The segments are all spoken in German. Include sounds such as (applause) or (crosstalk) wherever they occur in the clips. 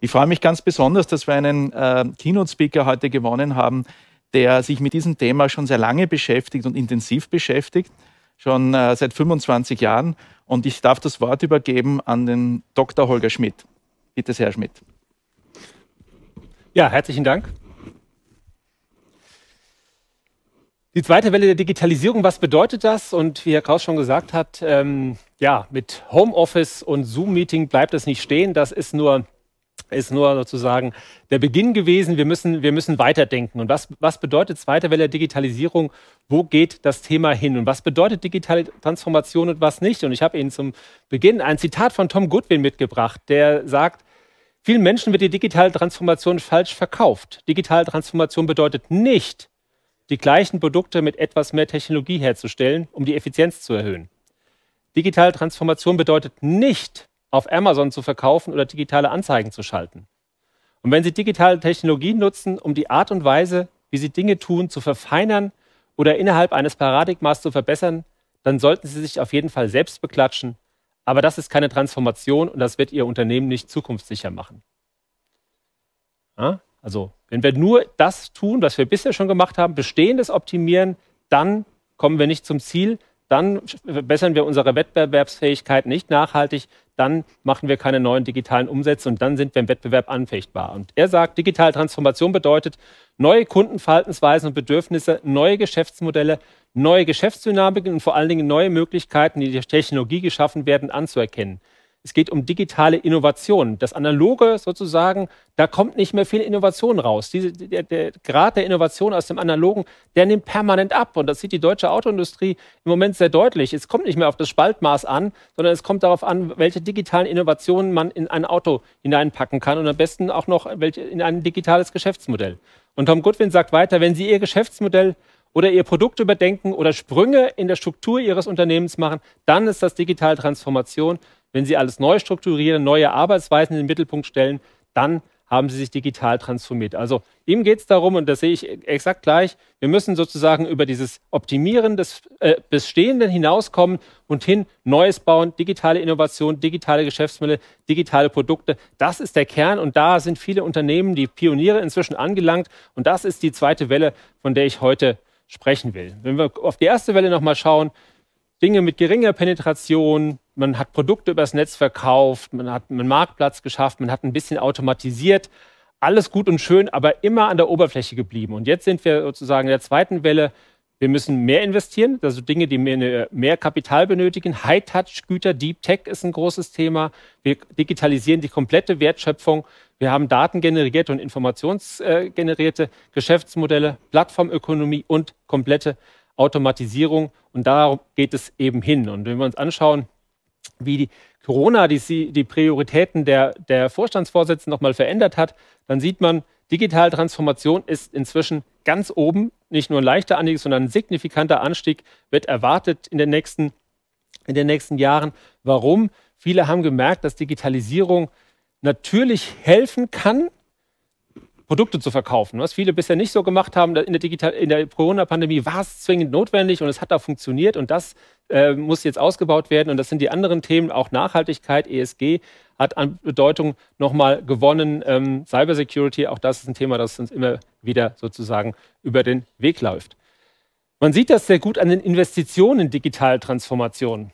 Ich freue mich ganz besonders, dass wir einen äh, Keynote-Speaker heute gewonnen haben, der sich mit diesem Thema schon sehr lange beschäftigt und intensiv beschäftigt, schon äh, seit 25 Jahren. Und ich darf das Wort übergeben an den Dr. Holger Schmidt. Bitte sehr, Herr Schmidt. Ja, herzlichen Dank. Die zweite Welle der Digitalisierung, was bedeutet das? Und wie Herr Kraus schon gesagt hat, ähm, ja, mit Homeoffice und Zoom-Meeting bleibt es nicht stehen. Das ist nur ist nur sozusagen der Beginn gewesen. Wir müssen, wir müssen weiterdenken. Und was, was bedeutet zweite Welle Digitalisierung? Wo geht das Thema hin? Und was bedeutet digitale Transformation und was nicht? Und ich habe Ihnen zum Beginn ein Zitat von Tom Goodwin mitgebracht, der sagt, vielen Menschen wird die digitale Transformation falsch verkauft. Digitale Transformation bedeutet nicht, die gleichen Produkte mit etwas mehr Technologie herzustellen, um die Effizienz zu erhöhen. Digitale Transformation bedeutet nicht, auf Amazon zu verkaufen oder digitale Anzeigen zu schalten. Und wenn Sie digitale Technologien nutzen, um die Art und Weise, wie Sie Dinge tun, zu verfeinern oder innerhalb eines Paradigmas zu verbessern, dann sollten Sie sich auf jeden Fall selbst beklatschen. Aber das ist keine Transformation und das wird Ihr Unternehmen nicht zukunftssicher machen. Ja? Also, wenn wir nur das tun, was wir bisher schon gemacht haben, bestehendes optimieren, dann kommen wir nicht zum Ziel, dann verbessern wir unsere Wettbewerbsfähigkeit nicht nachhaltig, dann machen wir keine neuen digitalen Umsätze und dann sind wir im Wettbewerb anfechtbar. Und er sagt, digitale Transformation bedeutet neue Kundenverhaltensweisen und Bedürfnisse, neue Geschäftsmodelle, neue Geschäftsdynamiken und vor allen Dingen neue Möglichkeiten, die durch Technologie geschaffen werden, anzuerkennen. Es geht um digitale Innovation. Das Analoge sozusagen, da kommt nicht mehr viel Innovation raus. Diese, der, der, Grad der Innovation aus dem Analogen, der nimmt permanent ab. Und das sieht die deutsche Autoindustrie im Moment sehr deutlich. Es kommt nicht mehr auf das Spaltmaß an, sondern es kommt darauf an, welche digitalen Innovationen man in ein Auto hineinpacken kann und am besten auch noch in ein digitales Geschäftsmodell. Und Tom Goodwin sagt weiter, wenn Sie Ihr Geschäftsmodell oder ihr Produkt überdenken oder Sprünge in der Struktur ihres Unternehmens machen, dann ist das digitale Transformation. Wenn Sie alles neu strukturieren, neue Arbeitsweisen in den Mittelpunkt stellen, dann haben sie sich digital transformiert. Also ihm geht es darum, und das sehe ich exakt gleich, wir müssen sozusagen über dieses Optimieren des äh, Bestehenden hinauskommen und hin Neues bauen, digitale Innovation, digitale Geschäftsmittel, digitale Produkte. Das ist der Kern und da sind viele Unternehmen, die Pioniere inzwischen angelangt und das ist die zweite Welle, von der ich heute sprechen will. Wenn wir auf die erste Welle nochmal schauen, Dinge mit geringer Penetration, man hat Produkte übers Netz verkauft, man hat einen Marktplatz geschafft, man hat ein bisschen automatisiert. Alles gut und schön, aber immer an der Oberfläche geblieben. Und jetzt sind wir sozusagen in der zweiten Welle. Wir müssen mehr investieren, also Dinge, die mehr, mehr Kapital benötigen. High-Touch-Güter, Deep Tech ist ein großes Thema. Wir digitalisieren die komplette Wertschöpfung. Wir haben datengenerierte und informationsgenerierte Geschäftsmodelle, Plattformökonomie und komplette Automatisierung und darum geht es eben hin. Und wenn wir uns anschauen, wie die Corona die, die Prioritäten der, der Vorstandsvorsitzenden nochmal verändert hat, dann sieht man, digitale Transformation ist inzwischen ganz oben. Nicht nur ein leichter Anstieg, sondern ein signifikanter Anstieg wird erwartet in den nächsten, in den nächsten Jahren. Warum? Viele haben gemerkt, dass Digitalisierung natürlich helfen kann, Produkte zu verkaufen, was viele bisher nicht so gemacht haben. In der, der Corona-Pandemie war es zwingend notwendig und es hat da funktioniert und das äh, muss jetzt ausgebaut werden. Und das sind die anderen Themen, auch Nachhaltigkeit, ESG hat an Bedeutung nochmal gewonnen. Ähm, Cybersecurity, auch das ist ein Thema, das uns immer wieder sozusagen über den Weg läuft. Man sieht das sehr gut an den Investitionen in Digitaltransformation.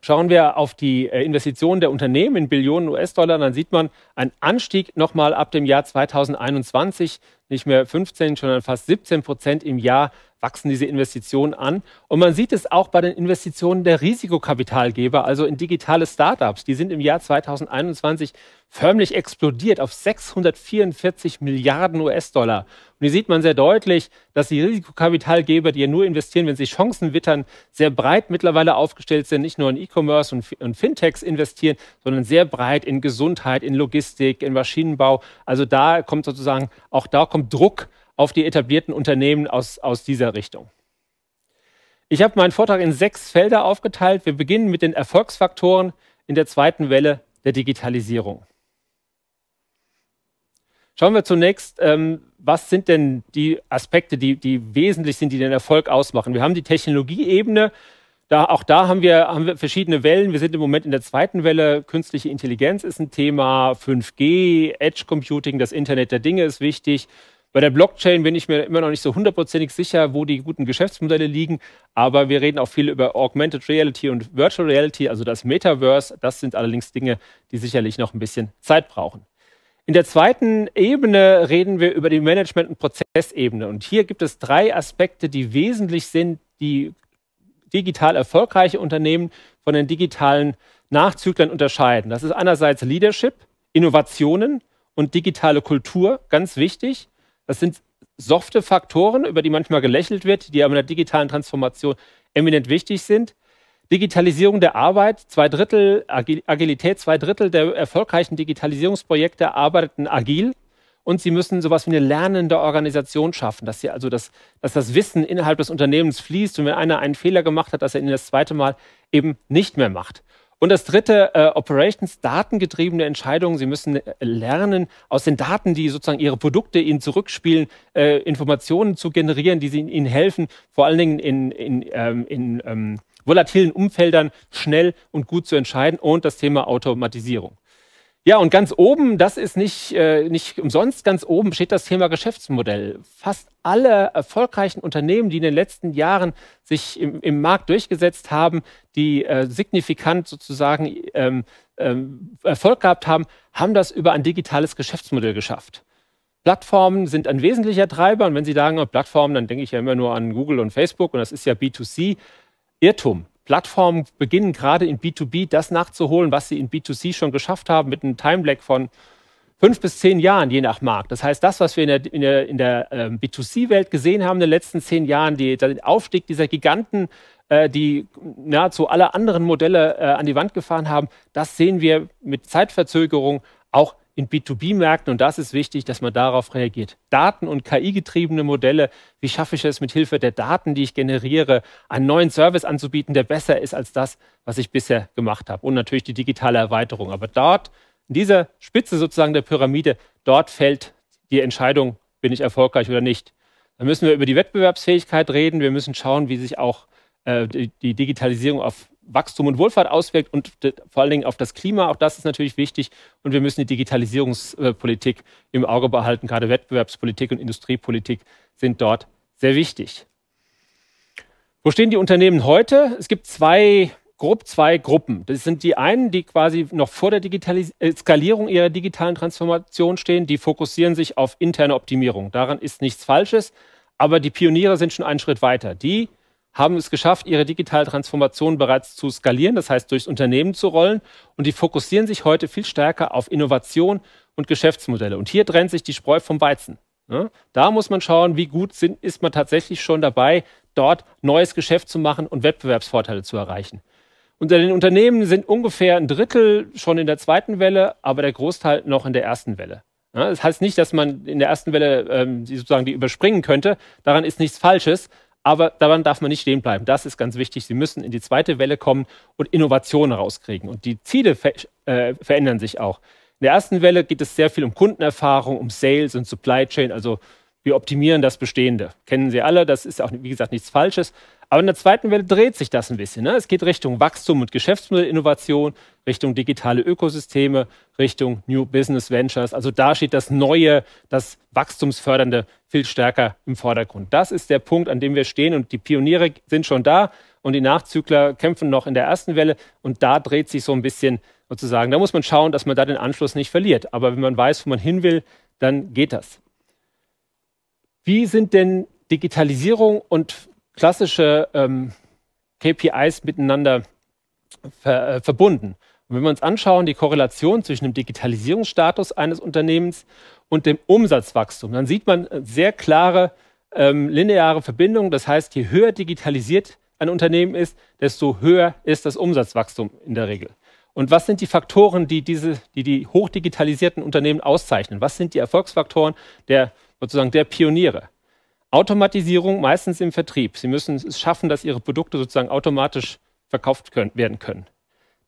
Schauen wir auf die äh, Investitionen der Unternehmen in Billionen US-Dollar, dann sieht man einen Anstieg nochmal ab dem Jahr 2021, nicht mehr 15, sondern fast 17 Prozent im Jahr wachsen diese Investitionen an. Und man sieht es auch bei den Investitionen der Risikokapitalgeber, also in digitale Startups. Die sind im Jahr 2021 förmlich explodiert auf 644 Milliarden US-Dollar. Und hier sieht man sehr deutlich, dass die Risikokapitalgeber, die ja nur investieren, wenn sie Chancen wittern, sehr breit mittlerweile aufgestellt sind, nicht nur in E-Commerce und, und Fintechs investieren, sondern sehr breit in Gesundheit, in Logistik, in Maschinenbau. Also da kommt sozusagen, auch da kommt Druck auf die etablierten Unternehmen aus, aus dieser Richtung. Ich habe meinen Vortrag in sechs Felder aufgeteilt. Wir beginnen mit den Erfolgsfaktoren in der zweiten Welle der Digitalisierung. Schauen wir zunächst, ähm, was sind denn die Aspekte, die, die wesentlich sind, die den Erfolg ausmachen. Wir haben die Technologieebene, da, auch da haben wir, haben wir verschiedene Wellen. Wir sind im Moment in der zweiten Welle. Künstliche Intelligenz ist ein Thema, 5G, Edge Computing, das Internet der Dinge ist wichtig. Bei der Blockchain bin ich mir immer noch nicht so hundertprozentig sicher, wo die guten Geschäftsmodelle liegen, aber wir reden auch viel über Augmented Reality und Virtual Reality, also das Metaverse. Das sind allerdings Dinge, die sicherlich noch ein bisschen Zeit brauchen. In der zweiten Ebene reden wir über die Management- und Prozessebene. Und hier gibt es drei Aspekte, die wesentlich sind, die digital erfolgreiche Unternehmen von den digitalen Nachzüglern unterscheiden. Das ist einerseits Leadership, Innovationen und digitale Kultur, ganz wichtig. Das sind softe Faktoren, über die manchmal gelächelt wird, die aber in der digitalen Transformation eminent wichtig sind. Digitalisierung der Arbeit, zwei Drittel, Agilität, zwei Drittel der erfolgreichen Digitalisierungsprojekte arbeiten agil, und sie müssen sowas wie eine lernende Organisation schaffen, dass sie also das, dass das Wissen innerhalb des Unternehmens fließt und wenn einer einen Fehler gemacht hat, dass er ihn das zweite Mal eben nicht mehr macht. Und das dritte, äh, Operations, datengetriebene Entscheidungen. Sie müssen äh, lernen, aus den Daten, die sozusagen Ihre Produkte Ihnen zurückspielen, äh, Informationen zu generieren, die sie Ihnen helfen, vor allen Dingen in, in, ähm, in ähm, volatilen Umfeldern schnell und gut zu entscheiden. Und das Thema Automatisierung. Ja, und ganz oben, das ist nicht, äh, nicht umsonst, ganz oben steht das Thema Geschäftsmodell. Fast alle erfolgreichen Unternehmen, die in den letzten Jahren sich im, im Markt durchgesetzt haben, die äh, signifikant sozusagen ähm, ähm, Erfolg gehabt haben, haben das über ein digitales Geschäftsmodell geschafft. Plattformen sind ein wesentlicher Treiber. Und wenn Sie sagen, oh, Plattformen, dann denke ich ja immer nur an Google und Facebook und das ist ja B2C. Irrtum. Plattformen beginnen gerade in B2B das nachzuholen, was sie in B2C schon geschafft haben, mit einem Timelag von fünf bis zehn Jahren, je nach Markt. Das heißt, das, was wir in der, in der, in der ähm, B2C-Welt gesehen haben in den letzten zehn Jahren, die, der Aufstieg dieser Giganten, äh, die nahezu alle anderen Modelle äh, an die Wand gefahren haben, das sehen wir mit Zeitverzögerung auch in B2B-Märkten, und das ist wichtig, dass man darauf reagiert. Daten- und KI-getriebene Modelle, wie schaffe ich es mit Hilfe der Daten, die ich generiere, einen neuen Service anzubieten, der besser ist als das, was ich bisher gemacht habe. Und natürlich die digitale Erweiterung. Aber dort, in dieser Spitze sozusagen der Pyramide, dort fällt die Entscheidung, bin ich erfolgreich oder nicht. Da müssen wir über die Wettbewerbsfähigkeit reden. Wir müssen schauen, wie sich auch äh, die Digitalisierung auf Wachstum und Wohlfahrt auswirkt und vor allen Dingen auf das Klima. Auch das ist natürlich wichtig. Und wir müssen die Digitalisierungspolitik im Auge behalten. Gerade Wettbewerbspolitik und Industriepolitik sind dort sehr wichtig. Wo stehen die Unternehmen heute? Es gibt zwei grob zwei Gruppen. Das sind die einen, die quasi noch vor der Digitalis äh, Skalierung ihrer digitalen Transformation stehen, die fokussieren sich auf interne Optimierung. Daran ist nichts Falsches, aber die Pioniere sind schon einen Schritt weiter. Die haben es geschafft, ihre digitale Transformation bereits zu skalieren, das heißt durchs Unternehmen zu rollen. Und die fokussieren sich heute viel stärker auf Innovation und Geschäftsmodelle. Und hier trennt sich die Spreu vom Weizen. Ne? Da muss man schauen, wie gut sind, ist man tatsächlich schon dabei, dort neues Geschäft zu machen und Wettbewerbsvorteile zu erreichen. Unter den Unternehmen sind ungefähr ein Drittel schon in der zweiten Welle, aber der Großteil noch in der ersten Welle. das heißt nicht, dass man in der ersten Welle ähm, sozusagen die überspringen könnte. Daran ist nichts Falsches. Aber daran darf man nicht stehen bleiben. Das ist ganz wichtig. Sie müssen in die zweite Welle kommen und Innovationen rauskriegen. Und die Ziele ver äh, verändern sich auch. In der ersten Welle geht es sehr viel um Kundenerfahrung, um Sales und Supply Chain, also wir optimieren das Bestehende. Kennen Sie alle, das ist auch, wie gesagt, nichts Falsches. Aber in der zweiten Welle dreht sich das ein bisschen. Ne? Es geht Richtung Wachstum und Geschäftsmodellinnovation, Richtung digitale Ökosysteme, Richtung New Business Ventures. Also da steht das Neue, das Wachstumsfördernde viel stärker im Vordergrund. Das ist der Punkt, an dem wir stehen und die Pioniere sind schon da und die Nachzügler kämpfen noch in der ersten Welle und da dreht sich so ein bisschen sozusagen. Da muss man schauen, dass man da den Anschluss nicht verliert. Aber wenn man weiß, wo man hin will, dann geht das. Wie sind denn Digitalisierung und klassische ähm, KPIs miteinander ver äh, verbunden? Und wenn wir uns anschauen, die Korrelation zwischen dem Digitalisierungsstatus eines Unternehmens und dem Umsatzwachstum, dann sieht man äh, sehr klare ähm, lineare Verbindungen. Das heißt, je höher digitalisiert ein Unternehmen ist, desto höher ist das Umsatzwachstum in der Regel. Und was sind die Faktoren, die diese, die, die hochdigitalisierten Unternehmen auszeichnen? Was sind die Erfolgsfaktoren der sozusagen der Pioniere. Automatisierung meistens im Vertrieb. Sie müssen es schaffen, dass ihre Produkte sozusagen automatisch verkauft können, werden können.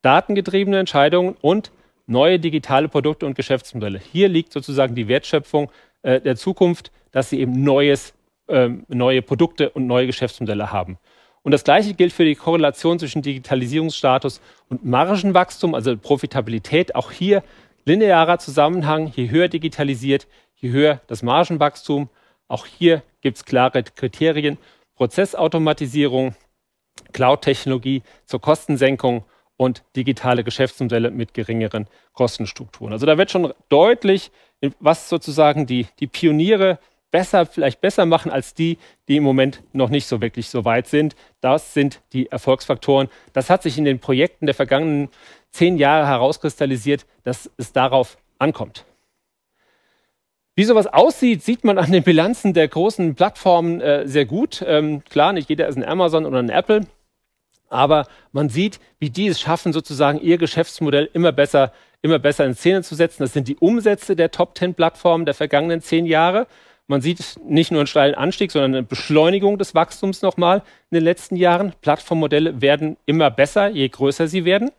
Datengetriebene Entscheidungen und neue digitale Produkte und Geschäftsmodelle. Hier liegt sozusagen die Wertschöpfung äh, der Zukunft, dass sie eben neues, ähm, neue Produkte und neue Geschäftsmodelle haben. Und das Gleiche gilt für die Korrelation zwischen Digitalisierungsstatus und Margenwachstum, also Profitabilität. Auch hier linearer Zusammenhang. Je höher digitalisiert, je höher das Margenwachstum. Auch hier gibt es klare Kriterien. Prozessautomatisierung, Cloud-Technologie zur Kostensenkung und digitale Geschäftsmodelle mit geringeren Kostenstrukturen. Also da wird schon deutlich, was sozusagen die, die Pioniere besser, vielleicht besser machen als die, die im Moment noch nicht so wirklich so weit sind. Das sind die Erfolgsfaktoren. Das hat sich in den Projekten der vergangenen zehn Jahre herauskristallisiert, dass es darauf ankommt. Wie sowas aussieht, sieht man an den Bilanzen der großen Plattformen äh, sehr gut. Ähm, klar, nicht jeder ist ein Amazon oder ein Apple, aber man sieht, wie die es schaffen, sozusagen ihr Geschäftsmodell immer besser, immer besser in Szene zu setzen. Das sind die Umsätze der Top 10 Plattformen der vergangenen zehn Jahre. Man sieht nicht nur einen steilen Anstieg, sondern eine Beschleunigung des Wachstums nochmal in den letzten Jahren. Plattformmodelle werden immer besser, je größer sie werden.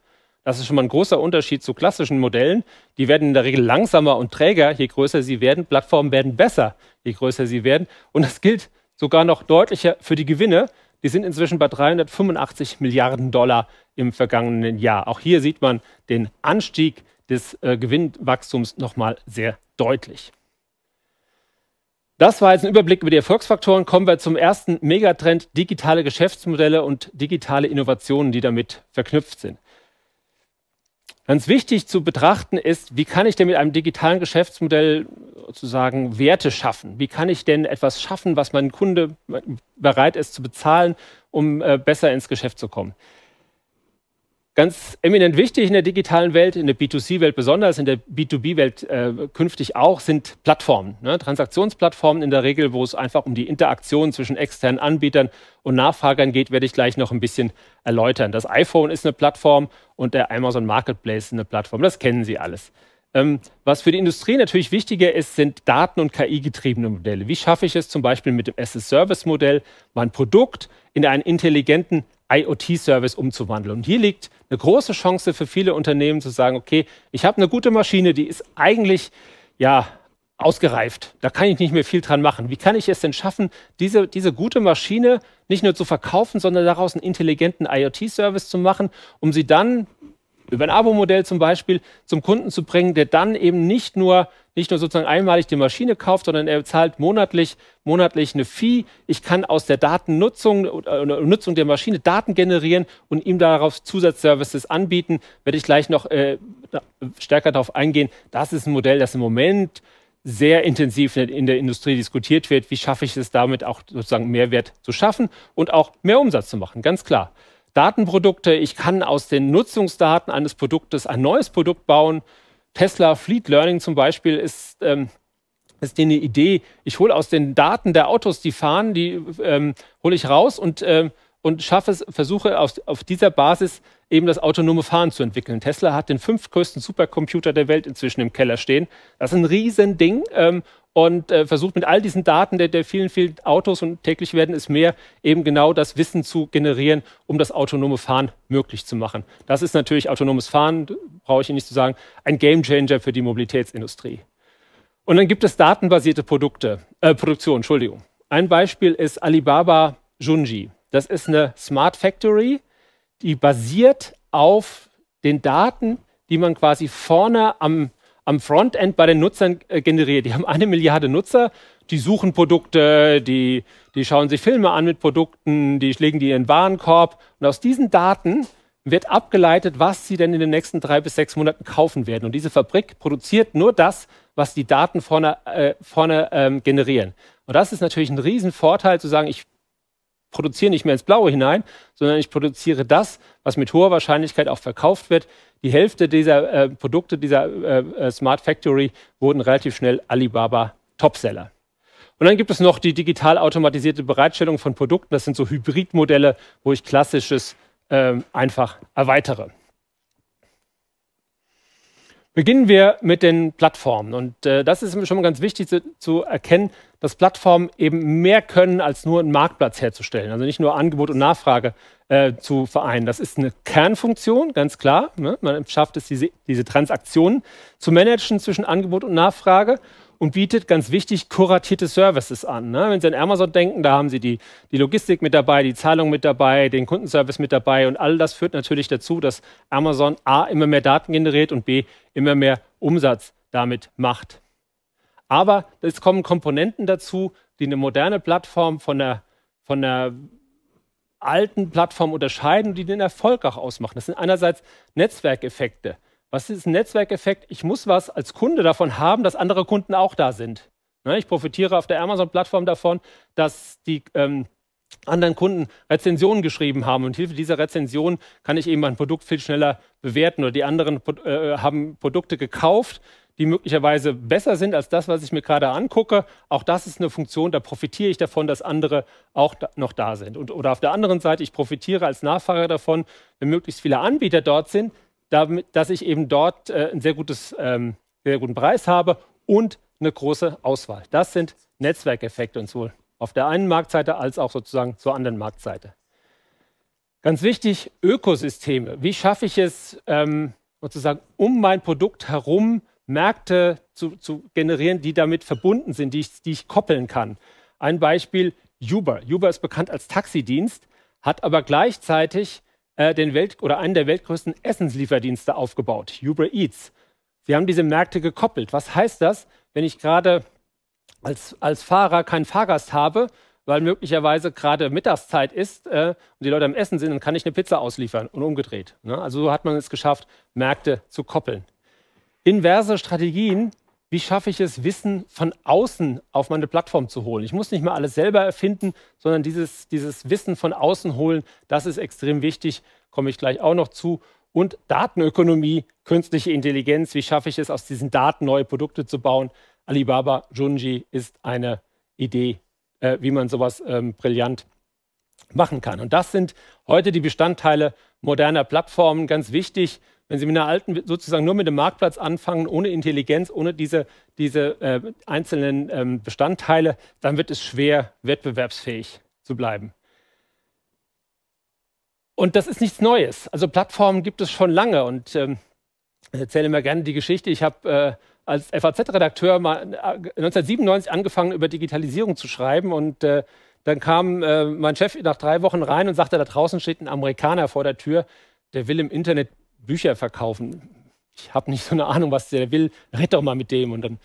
Das ist schon mal ein großer Unterschied zu klassischen Modellen. Die werden in der Regel langsamer und träger, je größer sie werden. Plattformen werden besser, je größer sie werden. Und das gilt sogar noch deutlicher für die Gewinne. Die sind inzwischen bei 385 Milliarden Dollar im vergangenen Jahr. Auch hier sieht man den Anstieg des äh, Gewinnwachstums nochmal sehr deutlich. Das war jetzt ein Überblick über die Erfolgsfaktoren. Kommen wir zum ersten Megatrend, digitale Geschäftsmodelle und digitale Innovationen, die damit verknüpft sind. Ganz wichtig zu betrachten ist, wie kann ich denn mit einem digitalen Geschäftsmodell sozusagen Werte schaffen? Wie kann ich denn etwas schaffen, was mein Kunde bereit ist zu bezahlen, um äh, besser ins Geschäft zu kommen? ganz eminent wichtig in der digitalen Welt, in der B2C-Welt besonders, in der B2B-Welt äh, künftig auch, sind Plattformen. Ne? Transaktionsplattformen in der Regel, wo es einfach um die Interaktion zwischen externen Anbietern und Nachfragern geht, werde ich gleich noch ein bisschen erläutern. Das iPhone ist eine Plattform und der Amazon Marketplace ist eine Plattform. Das kennen Sie alles. Ähm, was für die Industrie natürlich wichtiger ist, sind Daten- und KI-getriebene Modelle. Wie schaffe ich es zum Beispiel mit dem as a service modell mein Produkt in einen intelligenten IoT-Service umzuwandeln. Und hier liegt eine große Chance für viele Unternehmen zu sagen, okay, ich habe eine gute Maschine, die ist eigentlich ja ausgereift. Da kann ich nicht mehr viel dran machen. Wie kann ich es denn schaffen, diese, diese gute Maschine nicht nur zu verkaufen, sondern daraus einen intelligenten IoT-Service zu machen, um sie dann über ein Abo-Modell zum Beispiel zum Kunden zu bringen, der dann eben nicht nur nicht nur sozusagen einmalig die Maschine kauft, sondern er zahlt monatlich, monatlich eine Fee. Ich kann aus der Datennutzung, äh, Nutzung der Maschine Daten generieren und ihm darauf Zusatzservices anbieten. Werde ich gleich noch äh, stärker darauf eingehen. Das ist ein Modell, das im Moment sehr intensiv in der Industrie diskutiert wird. Wie schaffe ich es damit auch sozusagen Mehrwert zu schaffen und auch mehr Umsatz zu machen? Ganz klar. Datenprodukte. Ich kann aus den Nutzungsdaten eines Produktes ein neues Produkt bauen. Tesla Fleet Learning zum Beispiel ist, ähm, ist denen eine Idee, ich hole aus den Daten der Autos, die fahren, die ähm, hole ich raus und ähm, und schaffe es, versuche auf, auf dieser Basis eben das autonome Fahren zu entwickeln. Tesla hat den fünftgrößten Supercomputer der Welt inzwischen im Keller stehen. Das ist ein Riesending ähm, und äh, versucht mit all diesen Daten der, der vielen, vielen Autos und täglich werden es mehr, eben genau das Wissen zu generieren, um das autonome Fahren möglich zu machen. Das ist natürlich autonomes Fahren, brauche ich Ihnen nicht zu sagen, ein Gamechanger für die Mobilitätsindustrie. Und dann gibt es datenbasierte Produkte, äh, Produktion, Entschuldigung. Ein Beispiel ist Alibaba Junji. Das ist eine Smart Factory, die basiert auf den Daten, die man quasi vorne am, am Frontend bei den Nutzern äh, generiert. Die haben eine Milliarde Nutzer, die suchen Produkte, die, die schauen sich Filme an mit Produkten, die legen die in ihren Warenkorb. Und aus diesen Daten wird abgeleitet, was sie denn in den nächsten drei bis sechs Monaten kaufen werden. Und diese Fabrik produziert nur das, was die Daten vorne, äh, vorne ähm, generieren. Und das ist natürlich ein Riesenvorteil zu sagen, ich produziere nicht mehr ins Blaue hinein, sondern ich produziere das, was mit hoher Wahrscheinlichkeit auch verkauft wird. Die Hälfte dieser äh, Produkte dieser äh, äh, Smart Factory wurden relativ schnell Alibaba Topseller. Und dann gibt es noch die digital automatisierte Bereitstellung von Produkten. Das sind so Hybridmodelle, wo ich klassisches äh, einfach erweitere. Beginnen wir mit den Plattformen. Und äh, das ist schon mal ganz wichtig zu, zu erkennen, dass Plattformen eben mehr können, als nur einen Marktplatz herzustellen. Also nicht nur Angebot und Nachfrage äh, zu vereinen. Das ist eine Kernfunktion, ganz klar. Ne? Man schafft es, diese, diese Transaktionen zu managen zwischen Angebot und Nachfrage und bietet ganz wichtig kuratierte Services an. Ne? Wenn Sie an Amazon denken, da haben Sie die, die Logistik mit dabei, die Zahlung mit dabei, den Kundenservice mit dabei und all das führt natürlich dazu, dass Amazon A immer mehr Daten generiert und B immer mehr Umsatz damit macht. Aber es kommen Komponenten dazu, die eine moderne Plattform von der, von der alten Plattform unterscheiden, die den Erfolg auch ausmachen. Das sind einerseits Netzwerkeffekte. Was ist ein Netzwerkeffekt? Ich muss was als Kunde davon haben, dass andere Kunden auch da sind. Ne, ich profitiere auf der Amazon-Plattform davon, dass die ähm, anderen Kunden Rezensionen geschrieben haben und hilfe dieser Rezension kann ich eben mein Produkt viel schneller bewerten oder die anderen äh, haben Produkte gekauft, die möglicherweise besser sind als das, was ich mir gerade angucke. Auch das ist eine Funktion, da profitiere ich davon, dass andere auch da noch da sind. Und, oder auf der anderen Seite, ich profitiere als Nachfrager davon, wenn möglichst viele Anbieter dort sind, damit, dass ich eben dort äh, einen sehr, gutes, ähm, sehr guten Preis habe und eine große Auswahl. Das sind Netzwerkeffekte und sowohl auf der einen Marktseite als auch sozusagen zur anderen Marktseite. Ganz wichtig, Ökosysteme. Wie schaffe ich es, ähm, sozusagen um mein Produkt herum Märkte zu, zu generieren, die damit verbunden sind, die ich, die ich koppeln kann. Ein Beispiel, Uber. Uber ist bekannt als Taxidienst, hat aber gleichzeitig äh, den Welt oder einen der weltgrößten Essenslieferdienste aufgebaut, Uber Eats. Sie haben diese Märkte gekoppelt. Was heißt das, wenn ich gerade als, als Fahrer keinen Fahrgast habe, weil möglicherweise gerade Mittagszeit ist äh, und die Leute am Essen sind, dann kann ich eine Pizza ausliefern und umgedreht. Ne? Also so hat man es geschafft, Märkte zu koppeln inverse Strategien, wie schaffe ich es, Wissen von außen auf meine Plattform zu holen. Ich muss nicht mal alles selber erfinden, sondern dieses, dieses Wissen von außen holen, das ist extrem wichtig, komme ich gleich auch noch zu. Und Datenökonomie, künstliche Intelligenz, wie schaffe ich es, aus diesen Daten neue Produkte zu bauen. Alibaba Junji ist eine Idee, äh, wie man sowas ähm, brillant machen kann. Und das sind heute die Bestandteile moderner Plattformen. Ganz wichtig, wenn Sie mit einer alten, sozusagen nur mit dem Marktplatz anfangen, ohne Intelligenz, ohne diese, diese äh, einzelnen ähm, Bestandteile, dann wird es schwer, wettbewerbsfähig zu bleiben. Und das ist nichts Neues. Also Plattformen gibt es schon lange und ähm, ich erzähle mir gerne die Geschichte. Ich habe äh, als FAZ-Redakteur 1997 äh, angefangen, über Digitalisierung zu schreiben. Und äh, dann kam äh, mein Chef nach drei Wochen rein und sagte, da draußen steht ein Amerikaner vor der Tür, der will im Internet Bücher verkaufen. Ich habe nicht so eine Ahnung, was der will. Red doch mal mit dem. Und dann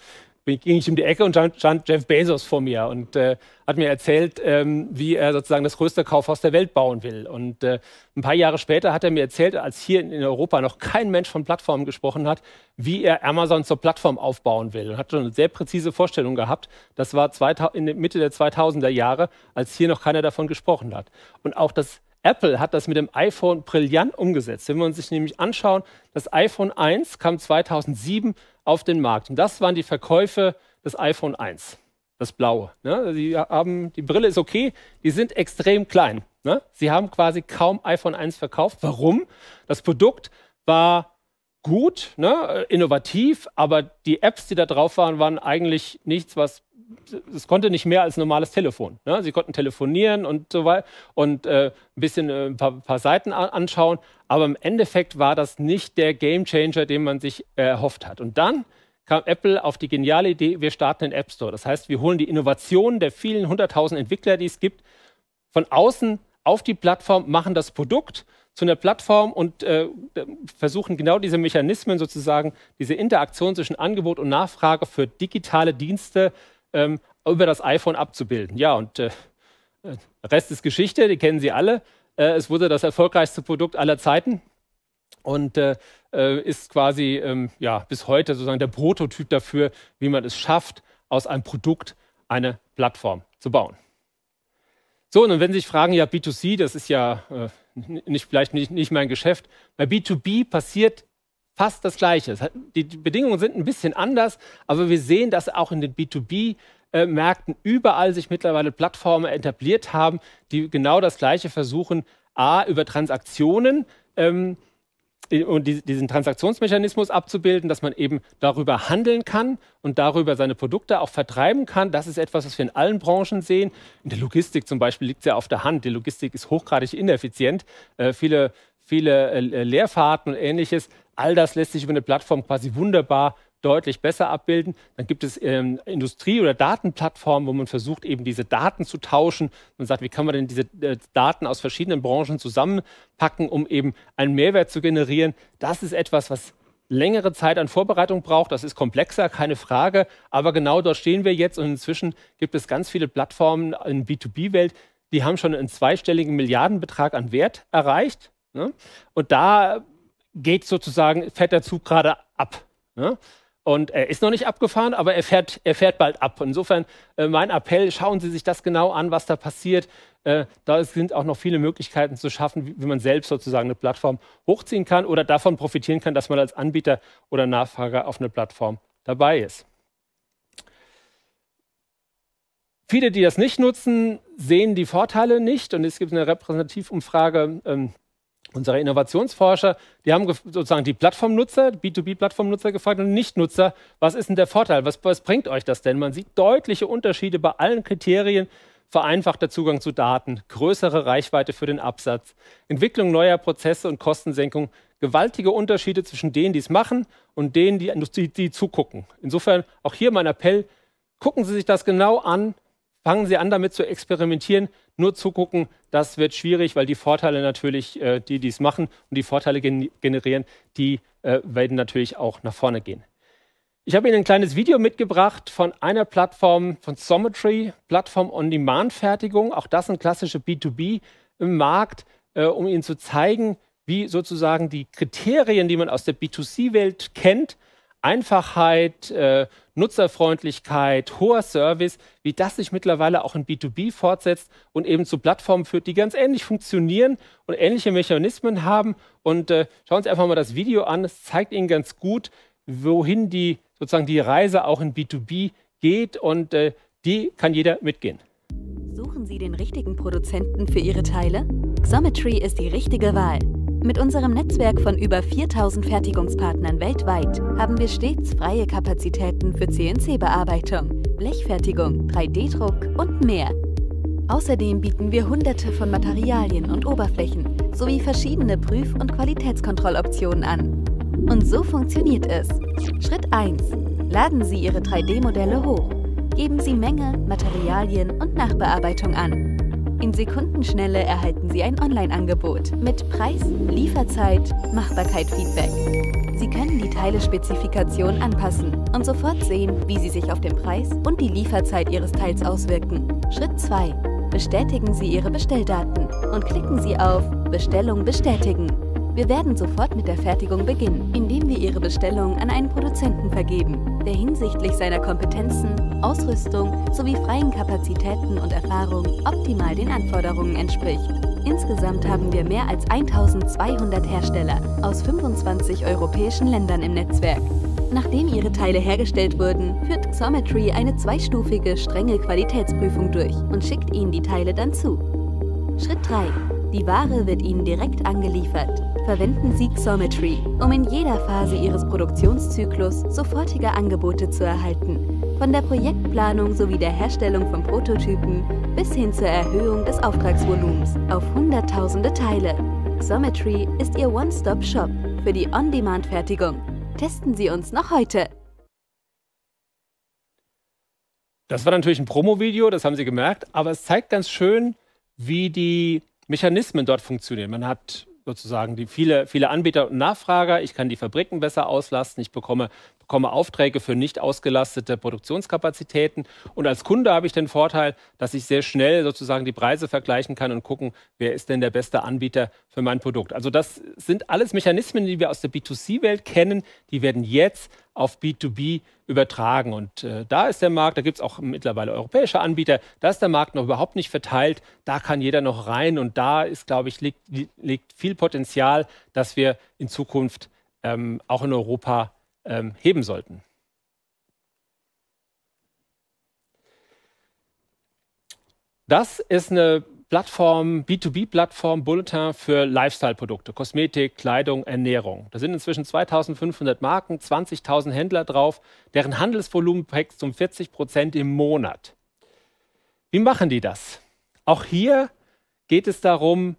ging ich um die Ecke und stand Jeff Bezos vor mir und äh, hat mir erzählt, ähm, wie er sozusagen das größte Kaufhaus der Welt bauen will. Und äh, ein paar Jahre später hat er mir erzählt, als hier in Europa noch kein Mensch von Plattformen gesprochen hat, wie er Amazon zur Plattform aufbauen will. Und hat schon eine sehr präzise Vorstellung gehabt. Das war 2000, in der Mitte der 2000er Jahre, als hier noch keiner davon gesprochen hat. Und auch das Apple hat das mit dem iPhone brillant umgesetzt. Wenn wir uns sich nämlich anschauen, das iPhone 1 kam 2007 auf den Markt und das waren die Verkäufe des iPhone 1, das blaue. Ne? Die, haben, die Brille ist okay, die sind extrem klein. Ne? Sie haben quasi kaum iPhone 1 verkauft. Warum? Das Produkt war gut, ne? innovativ, aber die Apps, die da drauf waren, waren eigentlich nichts, was es konnte nicht mehr als normales Telefon. Ne? Sie konnten telefonieren und so weiter und äh, ein bisschen äh, ein paar, paar Seiten anschauen. Aber im Endeffekt war das nicht der Game Changer, den man sich äh, erhofft hat. Und dann kam Apple auf die geniale Idee, wir starten den App Store. Das heißt, wir holen die Innovationen der vielen hunderttausend Entwickler, die es gibt, von außen auf die Plattform, machen das Produkt zu einer Plattform und äh, versuchen genau diese Mechanismen sozusagen, diese Interaktion zwischen Angebot und Nachfrage für digitale Dienste ähm, über das iPhone abzubilden. Ja, und äh, äh, Rest ist Geschichte, die kennen Sie alle. Äh, es wurde das erfolgreichste Produkt aller Zeiten und äh, äh, ist quasi ähm, ja, bis heute sozusagen der Prototyp dafür, wie man es schafft, aus einem Produkt eine Plattform zu bauen. So, und wenn Sie sich fragen, ja, B2C, das ist ja äh, nicht, vielleicht nicht, nicht mein Geschäft. Bei B2B passiert fast das Gleiche. Die Bedingungen sind ein bisschen anders, aber wir sehen, dass auch in den B2B-Märkten äh, überall sich mittlerweile Plattformen etabliert haben, die genau das Gleiche versuchen, a, über Transaktionen ähm, und diesen Transaktionsmechanismus abzubilden, dass man eben darüber handeln kann und darüber seine Produkte auch vertreiben kann. Das ist etwas, was wir in allen Branchen sehen. In der Logistik zum Beispiel liegt es ja auf der Hand. Die Logistik ist hochgradig ineffizient. Äh, viele, viele äh, Leerfahrten und ähnliches All das lässt sich über eine Plattform quasi wunderbar deutlich besser abbilden. Dann gibt es ähm, Industrie- oder Datenplattformen, wo man versucht, eben diese Daten zu tauschen. Man sagt, wie kann man denn diese äh, Daten aus verschiedenen Branchen zusammenpacken, um eben einen Mehrwert zu generieren. Das ist etwas, was längere Zeit an Vorbereitung braucht. Das ist komplexer, keine Frage. Aber genau dort stehen wir jetzt. Und inzwischen gibt es ganz viele Plattformen in B2B-Welt, die haben schon einen zweistelligen Milliardenbetrag an Wert erreicht. Ne? Und da geht sozusagen, fährt der Zug gerade ab. Ne? Und er ist noch nicht abgefahren, aber er fährt, er fährt bald ab. Insofern äh, mein Appell, schauen Sie sich das genau an, was da passiert. Äh, da sind auch noch viele Möglichkeiten zu schaffen, wie, wie, man selbst sozusagen eine Plattform hochziehen kann oder davon profitieren kann, dass man als Anbieter oder Nachfrager auf einer Plattform dabei ist. Viele, die das nicht nutzen, sehen die Vorteile nicht. Und es gibt eine Repräsentativumfrage. Ähm, unsere Innovationsforscher, die haben sozusagen die Plattformnutzer, B2B-Plattformnutzer gefragt und Nichtnutzer, was ist denn der Vorteil? Was, was, bringt euch das denn? Man sieht deutliche Unterschiede bei allen Kriterien. Vereinfachter Zugang zu Daten, größere Reichweite für den Absatz, Entwicklung neuer Prozesse und Kostensenkung. Gewaltige Unterschiede zwischen denen, die es machen und denen, die, die, die zugucken. Insofern auch hier mein Appell, gucken Sie sich das genau an, fangen Sie an, damit zu experimentieren. Nur zugucken, das wird schwierig, weil die Vorteile natürlich, äh, die dies machen und die Vorteile gen generieren, die äh, werden natürlich auch nach vorne gehen. Ich habe Ihnen ein kleines Video mitgebracht von einer Plattform von Sometry, Plattform On-Demand-Fertigung. Auch das ein klassische B2B im Markt, äh, um Ihnen zu zeigen, wie sozusagen die Kriterien, die man aus der B2C-Welt kennt, Einfachheit, äh, Nutzerfreundlichkeit, hoher Service, wie das sich mittlerweile auch in B2B fortsetzt und eben zu Plattformen führt, die ganz ähnlich funktionieren und ähnliche Mechanismen haben. Und äh, schauen Sie einfach mal das Video an. Es zeigt Ihnen ganz gut, wohin die sozusagen die Reise auch in B2B geht und äh, die kann jeder mitgehen. Suchen Sie den richtigen Produzenten für Ihre Teile? Xometry ist die richtige Wahl. Mit unserem Netzwerk von über 4000 Fertigungspartnern weltweit haben wir stets freie Kapazitäten für CNC-Bearbeitung, Blechfertigung, 3D-Druck und mehr. Außerdem bieten wir hunderte von Materialien und Oberflächen sowie verschiedene Prüf- und Qualitätskontrolloptionen an. Und so funktioniert es. Schritt 1. Laden Sie Ihre 3D-Modelle hoch. Geben Sie Menge, Materialien und Nachbearbeitung an in Sekundenschnelle erhalten Sie ein Online-Angebot mit Preis, Lieferzeit, Machbarkeit-Feedback. Sie können die Teilespezifikation anpassen und sofort sehen, wie sie sich auf den Preis und die Lieferzeit Ihres Teils auswirken. Schritt 2. Bestätigen Sie Ihre Bestelldaten und klicken Sie auf Bestellung bestätigen. Wir werden sofort mit der Fertigung beginnen. In können wir Ihre Bestellung an einen Produzenten vergeben, der hinsichtlich seiner Kompetenzen, Ausrüstung sowie freien Kapazitäten und Erfahrung optimal den Anforderungen entspricht. Insgesamt haben wir mehr als 1200 Hersteller aus 25 europäischen Ländern im Netzwerk. Nachdem ihre Teile hergestellt wurden, führt Xometry eine zweistufige, strenge Qualitätsprüfung durch und schickt Ihnen die Teile dann zu. Schritt 3. Die Ware wird Ihnen direkt angeliefert. Verwenden Sie Xometry, um in jeder Phase Ihres Produktionszyklus sofortige Angebote zu erhalten. Von der Projektplanung sowie der Herstellung von Prototypen bis hin zur Erhöhung des Auftragsvolumens auf hunderttausende Teile. Xometry ist Ihr One-Stop-Shop für die On-Demand-Fertigung. Testen Sie uns noch heute! Das war natürlich ein Promo-Video, das haben Sie gemerkt, aber es zeigt ganz schön, wie die Mechanismen dort funktionieren. Man hat sozusagen die viele, viele Anbieter und Nachfrager. Ich kann die Fabriken besser auslasten. Ich bekomme bekomme Aufträge für nicht ausgelastete Produktionskapazitäten. Und als Kunde habe ich den Vorteil, dass ich sehr schnell sozusagen die Preise vergleichen kann und gucken, wer ist denn der beste Anbieter für mein Produkt. Also das sind alles Mechanismen, die wir aus der B2C-Welt kennen, die werden jetzt auf B2B übertragen. Und äh, da ist der Markt, da gibt es auch mittlerweile europäische Anbieter, da ist der Markt noch überhaupt nicht verteilt, da kann jeder noch rein und da ist, glaube ich, liegt, liegt, viel Potenzial, dass wir in Zukunft ähm, auch in Europa ähm, heben sollten. Das ist eine Plattform, B2B-Plattform, Bulletin für Lifestyle-Produkte, Kosmetik, Kleidung, Ernährung. Da sind inzwischen 2500 Marken, 20.000 Händler drauf, deren Handelsvolumen wächst um 40 Prozent im Monat. Wie machen die das? Auch hier geht es darum,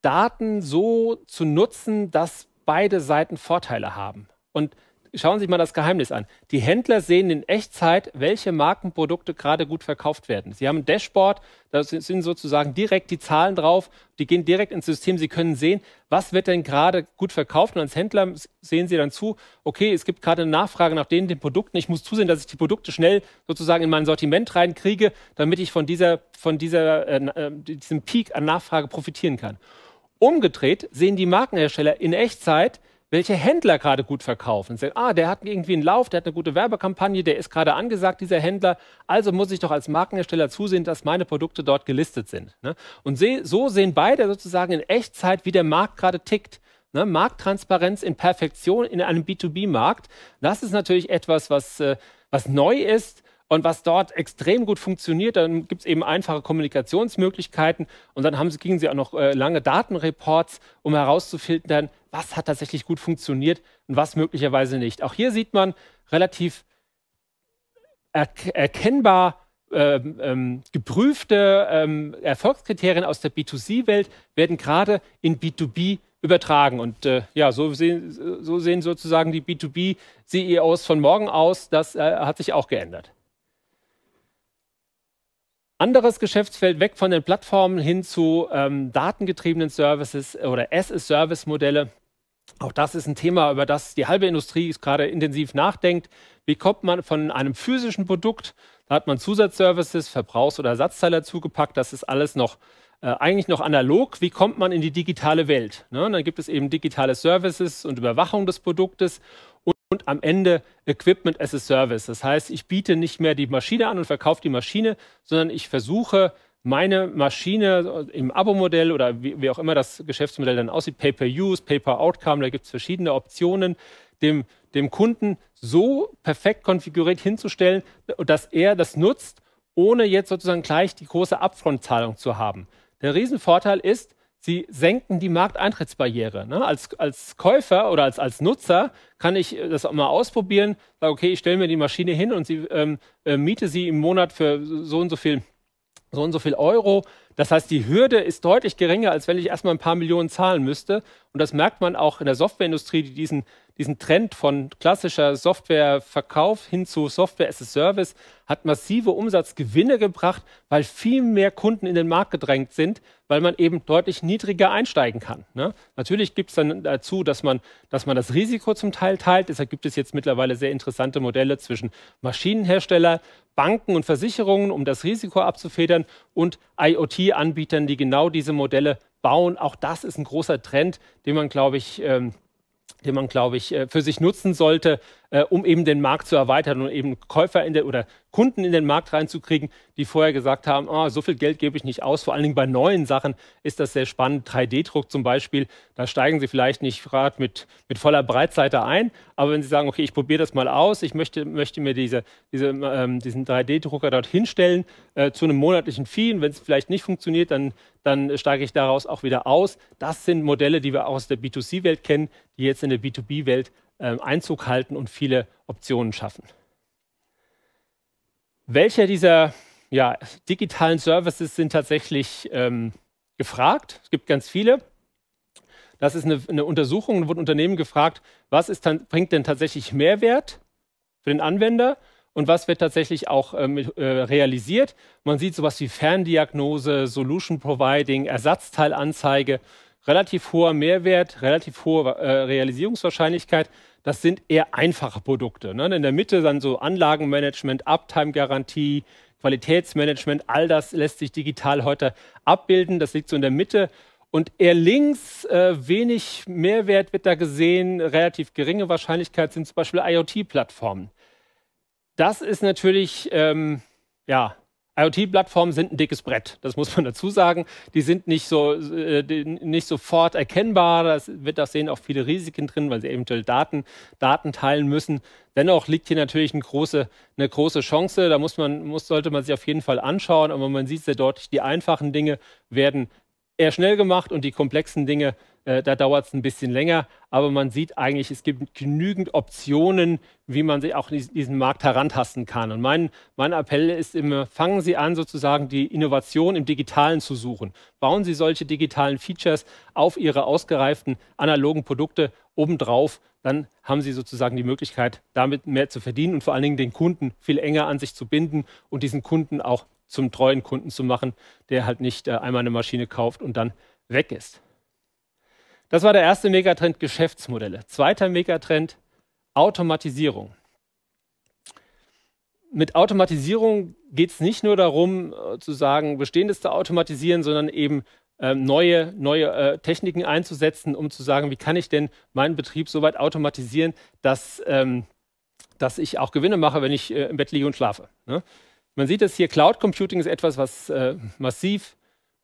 Daten so zu nutzen, dass beide Seiten Vorteile haben. Und Schauen Sie sich mal das Geheimnis an. Die Händler sehen in Echtzeit, welche Markenprodukte gerade gut verkauft werden. Sie haben ein Dashboard, da sind sozusagen direkt die Zahlen drauf, die gehen direkt ins System. Sie können sehen, was wird denn gerade gut verkauft. Und als Händler sehen Sie dann zu, okay, es gibt gerade eine Nachfrage nach denen, den Produkten. Ich muss zusehen, dass ich die Produkte schnell sozusagen in mein Sortiment reinkriege, damit ich von, dieser, von dieser, äh, äh diesem Peak an Nachfrage profitieren kann. Umgedreht sehen die Markenhersteller in Echtzeit, welche Händler gerade gut verkaufen. Sagt, ah, der hat irgendwie einen Lauf, der hat eine gute Werbekampagne, der ist gerade angesagt, dieser Händler. Also muss ich doch als Markenhersteller zusehen, dass meine Produkte dort gelistet sind. Ne? Und so sehen beide sozusagen in Echtzeit, wie der Markt gerade tickt. Ne, Markttransparenz in Perfektion in einem B2B-Markt, das ist natürlich etwas, was, äh, was neu ist, und was dort extrem gut funktioniert, dann gibt es eben einfache Kommunikationsmöglichkeiten. Und dann haben sie, kriegen sie auch noch äh, lange Datenreports, um herauszufiltern, was hat tatsächlich gut funktioniert und was möglicherweise nicht. Auch hier sieht man relativ er erkennbar, ähm, ähm, geprüfte ähm, Erfolgskriterien aus der B2C-Welt werden gerade in B2B übertragen. Und äh, ja, so sehen, so sehen sozusagen die B2B-CEOs von morgen aus. Das äh, hat sich auch geändert anderes Geschäftsfeld weg von den Plattformen hin zu ähm, datengetriebenen Services oder as-a-Service-Modelle. Auch das ist ein Thema, über das die halbe Industrie gerade intensiv nachdenkt. Wie kommt man von einem physischen Produkt, da hat man Zusatzservices, Verbrauchs- oder Ersatzteile zugepackt, das ist alles noch äh, eigentlich noch analog. Wie kommt man in die digitale Welt? Ne? Dann gibt es eben digitale Services und Überwachung des Produktes und am Ende Equipment as a Service. Das heißt, ich biete nicht mehr die Maschine an und verkaufe die Maschine, sondern ich versuche, meine Maschine im Abo-Modell oder wie, wie, auch immer das Geschäftsmodell dann aussieht, Pay-per-Use, Pay-per-Outcome, da gibt es verschiedene Optionen, dem, dem Kunden so perfekt konfiguriert hinzustellen, dass er das nutzt, ohne jetzt sozusagen gleich die große Upfront-Zahlung zu haben. Der Riesenvorteil ist, Sie senken die Markteintrittsbarriere. Ne? Als, als Käufer oder als, als Nutzer kann ich äh, das auch mal ausprobieren. Sage, okay, ich stelle mir die Maschine hin und sie, ähm, äh, miete sie im Monat für so und so viel, so und so viel Euro. Das heißt, die Hürde ist deutlich geringer, als wenn ich erstmal ein paar Millionen zahlen müsste. Und das merkt man auch in der Softwareindustrie, die diesen diesen Trend von klassischer Softwareverkauf hin zu Software as a Service hat massive Umsatzgewinne gebracht, weil viel mehr Kunden in den Markt gedrängt sind, weil man eben deutlich niedriger einsteigen kann. Ne? Natürlich gibt es dann dazu, dass man, dass man das Risiko zum Teil teilt. Deshalb gibt es jetzt mittlerweile sehr interessante Modelle zwischen Maschinenhersteller, Banken und Versicherungen, um das Risiko abzufedern und IoT-Anbietern, die genau diese Modelle bauen. Auch das ist ein großer Trend, den man, glaube ich, ähm, den man, glaube ich, äh, für sich nutzen sollte äh, um eben den Markt zu erweitern und eben Käufer in der, oder Kunden in den Markt reinzukriegen, die vorher gesagt haben, oh, so viel Geld gebe ich nicht aus. Vor allen Dingen bei neuen Sachen ist das sehr spannend. 3D-Druck zum Beispiel, da steigen sie vielleicht nicht gerade mit, mit voller Breitseite ein, aber wenn sie sagen, okay, ich probiere das mal aus, ich möchte, möchte mir diese, diese ähm, diesen 3D-Drucker dort hinstellen äh, zu einem monatlichen Fee und wenn es vielleicht nicht funktioniert, dann, dann steige ich daraus auch wieder aus. Das sind Modelle, die wir auch aus der B2C-Welt kennen, die jetzt in der B2B-Welt ähm, Einzug halten und viele Optionen schaffen. Welcher dieser ja, digitalen Services sind tatsächlich ähm, gefragt? Es gibt ganz viele. Das ist eine, eine Untersuchung, wurden Unternehmen gefragt, was ist, bringt denn tatsächlich Mehrwert für den Anwender und was wird tatsächlich auch ähm, äh, realisiert. Man sieht sowas wie Ferndiagnose, Solution Providing, Ersatzteilanzeige relativ hoher Mehrwert, relativ hohe äh, Realisierungswahrscheinlichkeit. Das sind eher einfache Produkte. Ne? In der Mitte dann so Anlagenmanagement, Uptime-Garantie, Qualitätsmanagement, all das lässt sich digital heute abbilden. Das liegt so in der Mitte. Und eher links, äh, wenig Mehrwert wird da gesehen, relativ geringe Wahrscheinlichkeit sind zum Beispiel IoT-Plattformen. Das ist natürlich ähm, ja, IoT-Plattformen sind ein dickes Brett, das muss man dazu sagen. Die sind nicht, so, äh, nicht sofort erkennbar, das wird das sehen auch viele Risiken drin, weil sie eventuell Daten, Daten teilen müssen. Dennoch liegt hier natürlich eine große, eine große Chance, da muss man, muss, sollte man sich auf jeden Fall anschauen, aber man sieht sehr deutlich, die einfachen Dinge werden eher schnell gemacht und die komplexen Dinge äh, da dauert es ein bisschen länger, aber man sieht eigentlich, es gibt genügend Optionen, wie man sich auch in diesen Markt herantasten kann. Und mein, mein Appell ist immer, fangen Sie an, sozusagen die Innovation im Digitalen zu suchen. Bauen Sie solche digitalen Features auf Ihre ausgereiften analogen Produkte obendrauf. Dann haben Sie sozusagen die Möglichkeit, damit mehr zu verdienen und vor allen Dingen den Kunden viel enger an sich zu binden und diesen Kunden auch zum treuen Kunden zu machen, der halt nicht äh, einmal eine Maschine kauft und dann weg ist. Das war der erste Megatrend Geschäftsmodelle. Zweiter Megatrend Automatisierung. Mit Automatisierung geht es nicht nur darum, äh, zu sagen, Bestehendes zu automatisieren, sondern eben äh, neue, neue äh, Techniken einzusetzen, um zu sagen, wie kann ich denn meinen Betrieb so weit automatisieren, dass, ähm, dass ich auch Gewinne mache, wenn ich äh, im Bett liege und schlafe. Ne? Man sieht es hier, Cloud Computing ist etwas, was äh, massiv,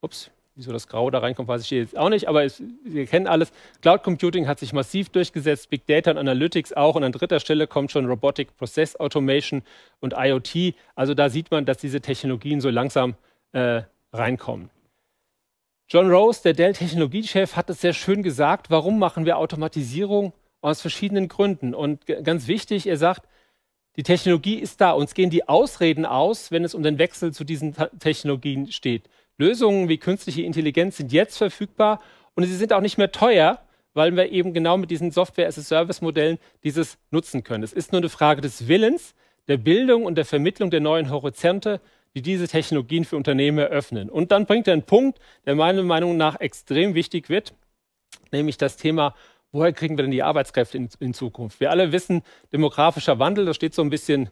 ups, Wieso das Grau da reinkommt, weiß ich jetzt auch nicht, aber es, wir kennen alles. Cloud Computing hat sich massiv durchgesetzt, Big Data und Analytics auch. Und an dritter Stelle kommt schon Robotic Process Automation und IoT. Also da sieht man, dass diese Technologien so langsam äh, reinkommen. John Rose, der Dell-Technologiechef, hat es sehr schön gesagt, warum machen wir Automatisierung aus verschiedenen Gründen. Und ganz wichtig, er sagt, die Technologie ist da. Uns gehen die Ausreden aus, wenn es um den Wechsel zu diesen Technologien steht. Lösungen wie künstliche Intelligenz sind jetzt verfügbar und sie sind auch nicht mehr teuer, weil wir eben genau mit diesen Software-as-a-Service-Modellen dieses nutzen können. Es ist nur eine Frage des Willens, der Bildung und der Vermittlung der neuen Horizonte, die diese Technologien für Unternehmen eröffnen. Und dann bringt er einen Punkt, der meiner Meinung nach extrem wichtig wird, nämlich das Thema, woher kriegen wir denn die Arbeitskräfte in, in Zukunft? Wir alle wissen, demografischer Wandel, das steht so ein bisschen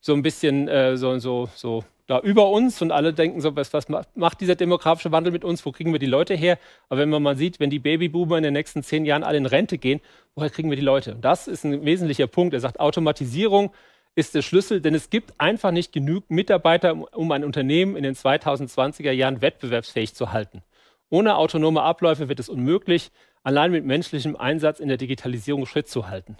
so ein bisschen äh, so, so, so da über uns und alle denken so, was, was macht dieser demografische Wandel mit uns, wo kriegen wir die Leute her? Aber wenn man mal sieht, wenn die Babyboomer in den nächsten zehn Jahren alle in Rente gehen, woher kriegen wir die Leute? Und das ist ein wesentlicher Punkt. Er sagt, Automatisierung ist der Schlüssel, denn es gibt einfach nicht genug Mitarbeiter, um ein Unternehmen in den 2020er Jahren wettbewerbsfähig zu halten. Ohne autonome Abläufe wird es unmöglich, allein mit menschlichem Einsatz in der Digitalisierung Schritt zu halten.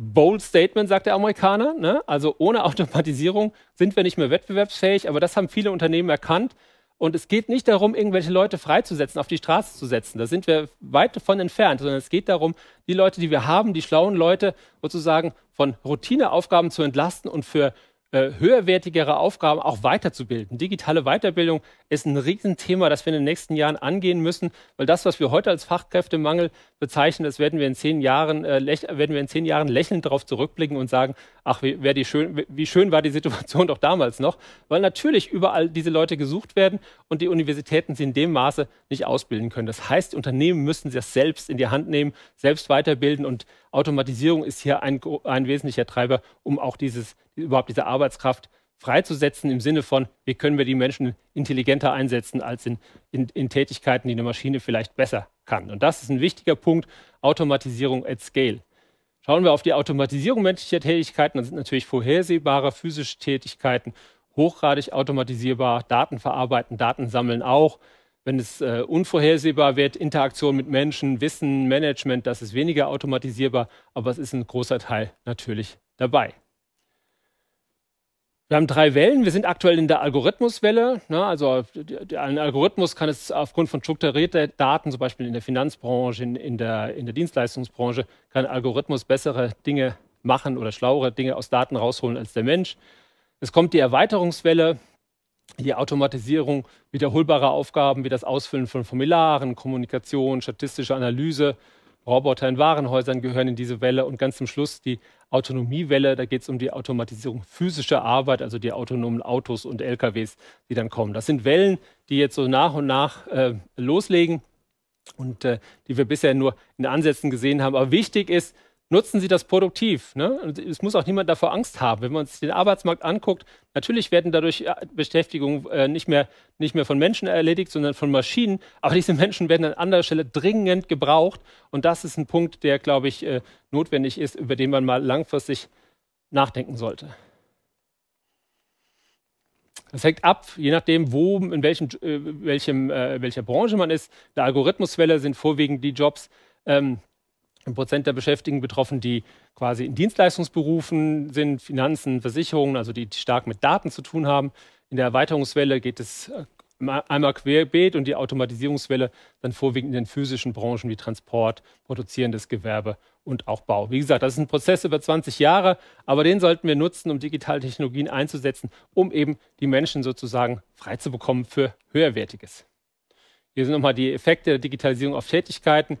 Bold Statement, sagt der Amerikaner. Ne? Also ohne Automatisierung sind wir nicht mehr wettbewerbsfähig, aber das haben viele Unternehmen erkannt. Und es geht nicht darum, irgendwelche Leute freizusetzen, auf die Straße zu setzen. Da sind wir weit davon entfernt, sondern es geht darum, die Leute, die wir haben, die schlauen Leute sozusagen von Routineaufgaben zu entlasten und für äh, höherwertigere Aufgaben auch weiterzubilden. Digitale Weiterbildung ist ein Riesenthema, das wir in den nächsten Jahren angehen müssen, weil das, was wir heute als Fachkräftemangel bezeichnen, das werden wir in zehn Jahren, äh, werden wir in zehn Jahren lächelnd darauf zurückblicken und sagen, ach, wie, schön, wie schön war die Situation (laughs) doch damals noch, weil natürlich überall diese Leute gesucht werden und die Universitäten sie in dem Maße nicht ausbilden können. Das heißt, Unternehmen müssen sich das selbst in die Hand nehmen, selbst weiterbilden und Automatisierung ist hier ein, ein wesentlicher Treiber, um auch dieses, überhaupt diese Arbeitskraft zu freizusetzen im Sinne von, wie können wir die Menschen intelligenter einsetzen als in, in, in, Tätigkeiten, die eine Maschine vielleicht besser kann. Und das ist ein wichtiger Punkt, Automatisierung at Scale. Schauen wir auf die Automatisierung menschlicher Tätigkeiten, dann sind natürlich vorhersehbare physische Tätigkeiten hochgradig automatisierbar, Daten verarbeiten, Daten sammeln auch. Wenn es äh, unvorhersehbar wird, Interaktion mit Menschen, Wissen, Management, das ist weniger automatisierbar, aber es ist ein großer Teil natürlich dabei. Wir haben drei Wellen. Wir sind aktuell in der Algorithmuswelle. Ne? Also ein Algorithmus kann es aufgrund von strukturierten Daten, zum Beispiel in der Finanzbranche, in, in, der, in der Dienstleistungsbranche, kann ein Algorithmus bessere Dinge machen oder schlauere Dinge aus Daten rausholen als der Mensch. Es kommt die Erweiterungswelle, die Automatisierung wiederholbarer Aufgaben wie das Ausfüllen von Formularen, Kommunikation, statistische Analyse. Roboter in Warenhäusern gehören in diese Welle und ganz zum Schluss die Autonomiewelle, da geht es um die Automatisierung physischer Arbeit, also die autonomen Autos und LKWs, die dann kommen. Das sind Wellen, die jetzt so nach und nach äh, loslegen und äh, die wir bisher nur in Ansätzen gesehen haben. Aber wichtig ist, nutzen Sie das produktiv. Ne? Es muss auch niemand davor Angst haben. Wenn man sich den Arbeitsmarkt anguckt, natürlich werden dadurch äh, Beschäftigungen äh, nicht, mehr, nicht mehr von Menschen erledigt, sondern von Maschinen. Aber diese Menschen werden an anderer Stelle dringend gebraucht. Und das ist ein Punkt, der, glaube ich, äh, notwendig ist, über den man mal langfristig nachdenken sollte. Das hängt ab, je nachdem, wo, in welchem, äh, welchem äh, welcher Branche man ist. In der Algorithmuswelle sind vorwiegend die Jobs, ähm, Prozent der Beschäftigten betroffen, die quasi in Dienstleistungsberufen sind, Finanzen, Versicherungen, also die, die stark mit Daten zu tun haben. In der Erweiterungswelle geht es äh, einmal querbeet und die Automatisierungswelle dann vorwiegend in den physischen Branchen wie Transport, produzierendes Gewerbe und auch Bau. Wie gesagt, das ist ein Prozess über 20 Jahre, aber den sollten wir nutzen, um digitale Technologien einzusetzen, um eben die Menschen sozusagen frei zu bekommen für Höherwertiges. Hier sind nochmal die Effekte der Digitalisierung auf Tätigkeiten.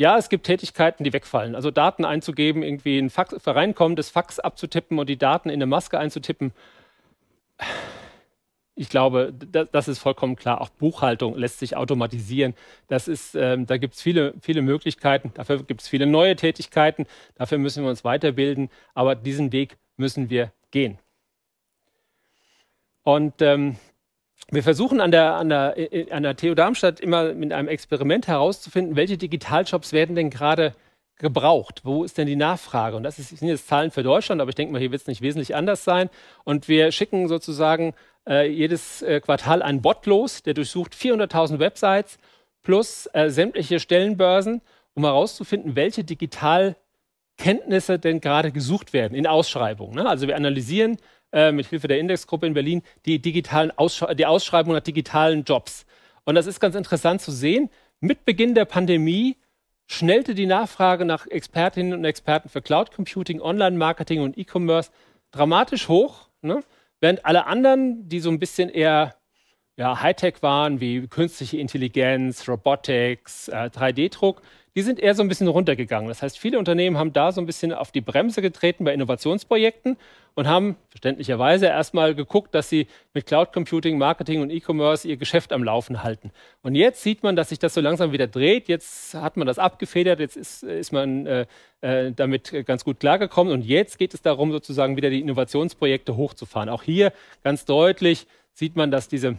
Ja, es gibt Tätigkeiten, die wegfallen. Also Daten einzugeben, irgendwie ein Fax, reinkommen, das Fax abzutippen und die Daten in eine Maske einzutippen. Ich glaube, das ist vollkommen klar. Auch Buchhaltung lässt sich automatisieren. Das ist, ähm, da gibt es viele, viele Möglichkeiten. Dafür gibt es viele neue Tätigkeiten. Dafür müssen wir uns weiterbilden. Aber diesen Weg müssen wir gehen. Und ähm, wir versuchen an der, an der, äh, äh, an der TU Darmstadt immer mit einem Experiment herauszufinden, welche Digitalshops werden denn gerade gebraucht? Wo ist denn die Nachfrage? Und das ist, sind jetzt Zahlen für Deutschland, aber ich denke mal, hier wird es nicht wesentlich anders sein. Und wir schicken sozusagen äh, jedes äh, Quartal einen Bot los, der durchsucht 400.000 Websites plus äh, sämtliche Stellenbörsen, um herauszufinden, welche Digitalkenntnisse denn gerade gesucht werden in Ausschreibungen. Ne? Also wir analysieren äh, mit Hilfe der Indexgruppe in Berlin die, digitalen die Ausschreibung nach digitalen Jobs. Und das ist ganz interessant zu sehen. Mit Beginn der Pandemie schnellte die Nachfrage nach Expertinnen und Experten für Cloud Computing, Online-Marketing und E-Commerce dramatisch hoch, ne? während alle anderen, die so ein bisschen eher ja, Hightech waren, wie künstliche Intelligenz, Robotics, äh, 3D-Druck, die sind eher so ein bisschen runtergegangen. Das heißt, viele Unternehmen haben da so ein bisschen auf die Bremse getreten bei Innovationsprojekten und haben verständlicherweise erstmal geguckt, dass sie mit Cloud Computing, Marketing und E-Commerce ihr Geschäft am Laufen halten. Und jetzt sieht man, dass sich das so langsam wieder dreht. Jetzt hat man das abgefedert, jetzt ist, ist man äh, äh, damit ganz gut klargekommen. Und jetzt geht es darum, sozusagen wieder die Innovationsprojekte hochzufahren. Auch hier ganz deutlich sieht man, dass diese,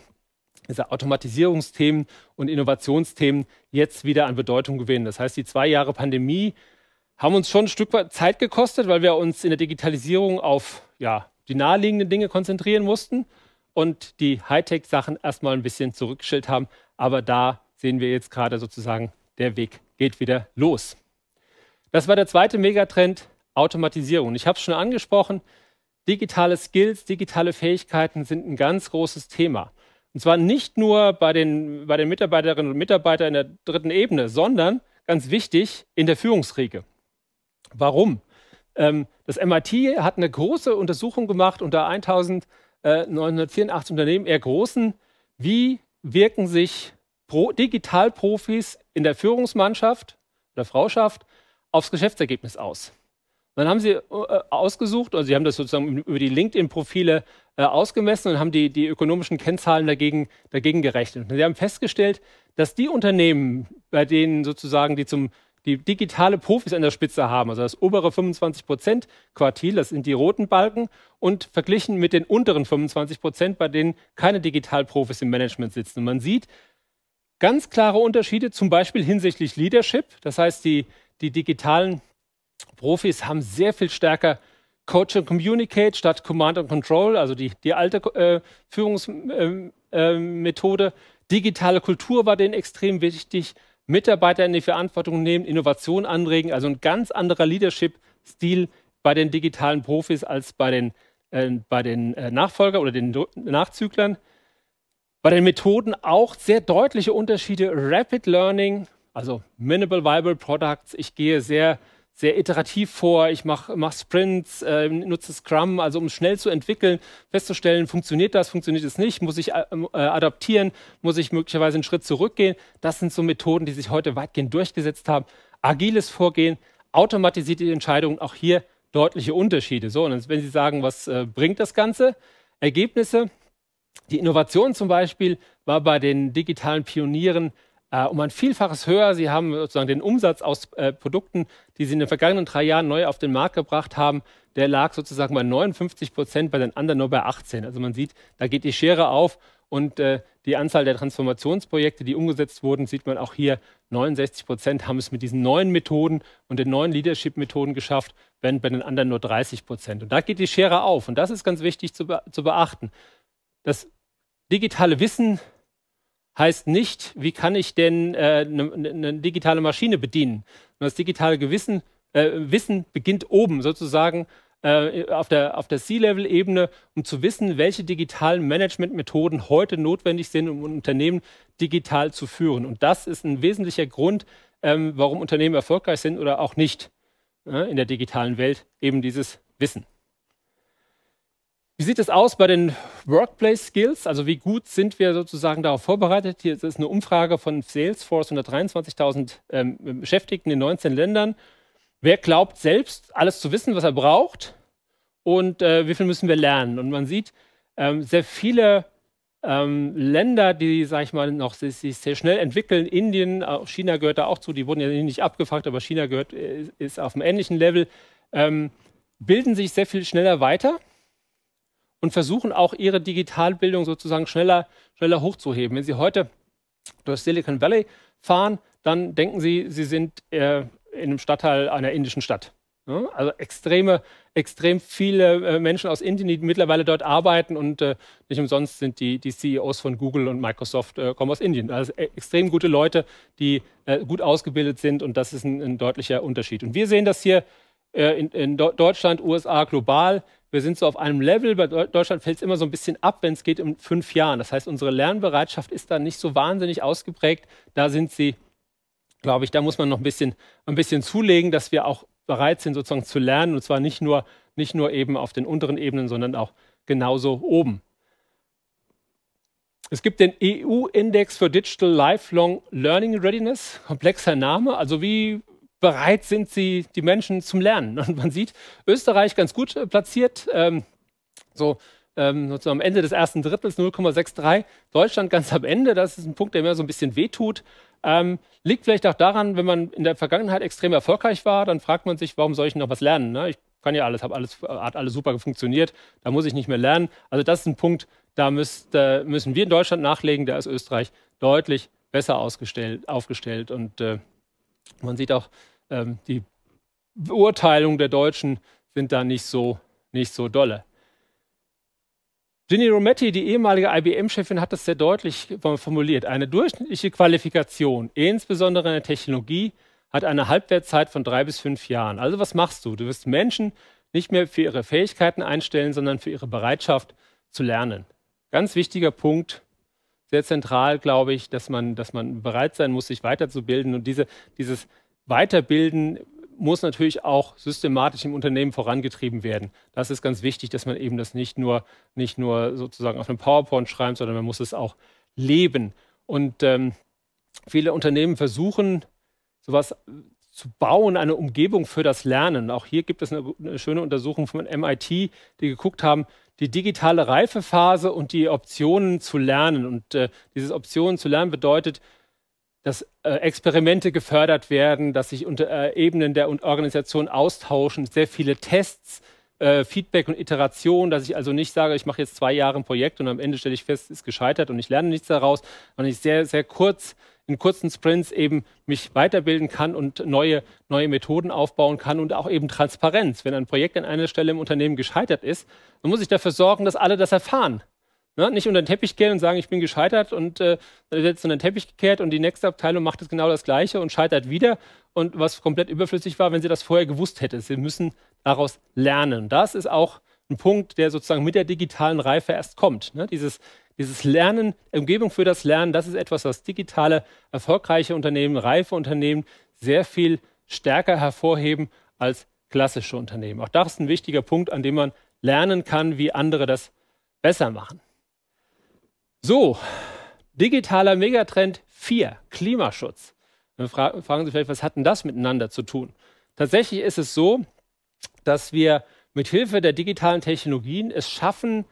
diese Automatisierungsthemen und Innovationsthemen jetzt wieder an Bedeutung gewinnen. Das heißt, die zwei Jahre Pandemie haben uns schon ein Stück weit Zeit gekostet, weil wir uns in der Digitalisierung auf ja, die naheliegenden Dinge konzentrieren mussten und die Hightech-Sachen erstmal ein bisschen zurückgeschillt haben. Aber da sehen wir jetzt gerade sozusagen, der Weg geht wieder los. Das war der zweite Megatrend, Automatisierung. Ich habe es schon angesprochen, digitale Skills, digitale Fähigkeiten sind ein ganz großes Thema. Und zwar nicht nur bei den, bei den Mitarbeiterinnen und Mitarbeitern in der dritten Ebene, sondern ganz wichtig in der Führungsriege. Warum? Ähm, das MIT hat eine große Untersuchung gemacht unter 1984 Unternehmen, eher großen. Wie wirken sich Pro Digitalprofis in der Führungsmannschaft oder Frauschaft aufs Geschäftsergebnis aus? dann haben sie äh, ausgesucht, also sie haben das sozusagen über die LinkedIn-Profile äh, ausgemessen und haben die, die ökonomischen Kennzahlen dagegen, dagegen gerechnet. Und sie haben festgestellt, dass die Unternehmen, bei denen sozusagen die zum die digitale Profis an der Spitze haben, also das obere 25% Quartil, das sind die roten Balken, und verglichen mit den unteren 25%, bei denen keine Digitalprofis im Management sitzen. Und man sieht ganz klare Unterschiede, zum Beispiel hinsichtlich Leadership. Das heißt, die, die digitalen Profis haben sehr viel stärker Coach and Communicate statt Command and Control, also die, die alte äh, Führungsmethode. Ähm, äh, Digitale Kultur war denen extrem wichtig. Mitarbeiter in die Verantwortung nehmen, Innovation anregen, also ein ganz anderer Leadership-Stil bei den digitalen Profis als bei den, äh, bei den äh, Nachfolger oder den Nachzüglern. Bei den Methoden auch sehr deutliche Unterschiede. Rapid Learning, also Minimal Viable Products. Ich gehe sehr äh, sehr iterativ vor, ich mache mach Sprints, äh, nutze Scrum, also um schnell zu entwickeln, festzustellen, funktioniert das, funktioniert es nicht, muss ich äh, ähm, äh, adaptieren, muss ich möglicherweise einen Schritt zurückgehen. Das sind so Methoden, die sich heute weitgehend durchgesetzt haben. Agiles Vorgehen, automatisierte Entscheidungen, auch hier deutliche Unterschiede. So, und wenn Sie sagen, was äh, bringt das Ganze? Ergebnisse. Die Innovation zum Beispiel war bei den digitalen Pionieren äh, um ein Vielfaches höher. Sie haben sozusagen den Umsatz aus äh, Produkten, die Sie in den vergangenen drei Jahren neu auf den Markt gebracht haben, der lag sozusagen bei 59 Prozent, bei den anderen nur bei 18. Also man sieht, da geht die Schere auf und äh, die Anzahl der Transformationsprojekte, die umgesetzt wurden, sieht man auch hier. 69 Prozent haben es mit diesen neuen Methoden und den neuen Leadership-Methoden geschafft, während bei den anderen nur 30 Prozent. Und da geht die Schere auf. Und das ist ganz wichtig zu, be zu beachten. Das digitale Wissen heißt nicht, wie kann ich denn eine äh, ne, ne, ne digitale Maschine bedienen. Und das digitale Gewissen, äh, Wissen beginnt oben sozusagen äh, auf der, auf der C-Level-Ebene, um zu wissen, welche digitalen Managementmethoden heute notwendig sind, um ein Unternehmen digital zu führen. Und das ist ein wesentlicher Grund, ähm, warum Unternehmen erfolgreich sind oder auch nicht ne, in der digitalen Welt, eben dieses Wissen. Wie sieht es aus bei den Workplace Skills? Also wie gut sind wir sozusagen darauf vorbereitet? Hier ist eine Umfrage von Salesforce 123.000 ähm, Beschäftigten in 19 Ländern. Wer glaubt selbst, alles zu wissen, was er braucht? Und äh, wie viel müssen wir lernen? Und man sieht ähm, sehr viele ähm, Länder, die, sag ich mal, noch sich, sich, sehr schnell entwickeln. Indien, äh, China gehört da auch zu. Die wurden ja eh nicht abgefragt, aber China gehört, äh, ist auf einem ähnlichen Level. Ähm, bilden sich sehr viel schneller weiter und versuchen auch ihre Digitalbildung sozusagen schneller, schneller hochzuheben. Wenn Sie heute durch Silicon Valley fahren, dann denken Sie, Sie sind äh, in einem Stadtteil einer indischen Stadt. Ja? Also extreme, extrem viele äh, Menschen aus Indien, die mittlerweile dort arbeiten und äh, nicht umsonst sind die, die CEOs von Google und Microsoft äh, kommen aus Indien. Also e, extrem gute Leute, die äh, gut ausgebildet sind und das ist ein, ein, deutlicher Unterschied. Und wir sehen das hier äh, in, in Deutschland, USA, global wir sind so auf einem Level. Bei Deutschland fällt es immer so ein bisschen ab, wenn es geht um fünf Jahren. Das heißt, unsere Lernbereitschaft ist da nicht so wahnsinnig ausgeprägt. Da sind sie, glaube ich, da muss man noch ein bisschen, ein bisschen zulegen, dass wir auch bereit sind, sozusagen zu lernen. Und zwar nicht nur, nicht nur eben auf den unteren Ebenen, sondern auch genauso oben. Es gibt den EU-Index für Digital Lifelong Learning Readiness, komplexer Name, also wie bereit sind sie, die Menschen zum Lernen. Und man sieht, Österreich ganz gut äh, platziert, ähm, so ähm, am Ende des ersten Drittels 0,63. Deutschland ganz am Ende, das ist ein Punkt, der mir so ein bisschen wehtut. Ähm, liegt vielleicht auch daran, wenn man in der Vergangenheit extrem erfolgreich war, dann fragt man sich, warum soll ich noch was lernen? Ne? Ich kann ja alles, habe alles, hat alles super funktioniert, da muss ich nicht mehr lernen. Also das ist ein Punkt, da müsst, äh, müssen wir in Deutschland nachlegen, da ist Österreich deutlich besser aufgestellt und äh, man sieht auch, ähm, die Beurteilungen der Deutschen sind da nicht so, nicht so dolle. Ginny Rometty, die ehemalige IBM-Chefin, hat das sehr deutlich formuliert. Eine durchschnittliche Qualifikation, insbesondere in der Technologie, hat eine Halbwertzeit von drei bis fünf Jahren. Also was machst du? Du wirst Menschen nicht mehr für ihre Fähigkeiten einstellen, sondern für ihre Bereitschaft zu lernen. Ganz wichtiger Punkt sehr zentral, glaube ich, dass man, dass man bereit sein muss, sich weiterzubilden. Und diese, dieses Weiterbilden muss natürlich auch systematisch im Unternehmen vorangetrieben werden. Das ist ganz wichtig, dass man eben das nicht nur, nicht nur sozusagen auf einem PowerPoint schreibt, sondern man muss es auch leben. Und ähm, viele Unternehmen versuchen, sowas zu bauen, eine Umgebung für das Lernen. Auch hier gibt es eine, eine schöne Untersuchung von MIT, die geguckt haben, die digitale Reifephase und die Optionen zu lernen. Und äh, dieses Optionen zu lernen bedeutet, dass äh, Experimente gefördert werden, dass sich unter äh, Ebenen der Organisation austauschen, sehr viele Tests, äh, Feedback und Iteration, dass ich also nicht sage, ich mache jetzt zwei Jahre ein Projekt und am Ende stelle ich fest, es ist gescheitert und ich lerne nichts daraus, sondern ich sehr, sehr kurz in kurzen Sprints eben mich weiterbilden kann und neue, neue Methoden aufbauen kann und auch eben Transparenz. Wenn ein Projekt an einer Stelle im Unternehmen gescheitert ist, dann muss ich dafür sorgen, dass alle das erfahren. Ne? Nicht unter den Teppich gehen und sagen, ich bin gescheitert und äh, dann wird es unter den Teppich gekehrt und die nächste Abteilung macht es genau das Gleiche und scheitert wieder. Und was komplett überflüssig war, wenn sie das vorher gewusst hätte. Sie müssen daraus lernen. Das ist auch ein Punkt, der sozusagen mit der digitalen Reife erst kommt. Ne? Dieses dieses Lernen, Umgebung für das Lernen, das ist etwas, was digitale, erfolgreiche Unternehmen, reife Unternehmen sehr viel stärker hervorheben als klassische Unternehmen. Auch das ist ein wichtiger Punkt, an dem man lernen kann, wie andere das besser machen. So, digitaler Megatrend 4, Klimaschutz. Dann fragen Sie vielleicht, was hat denn das miteinander zu tun? Tatsächlich ist es so, dass wir mit Hilfe der digitalen Technologien es schaffen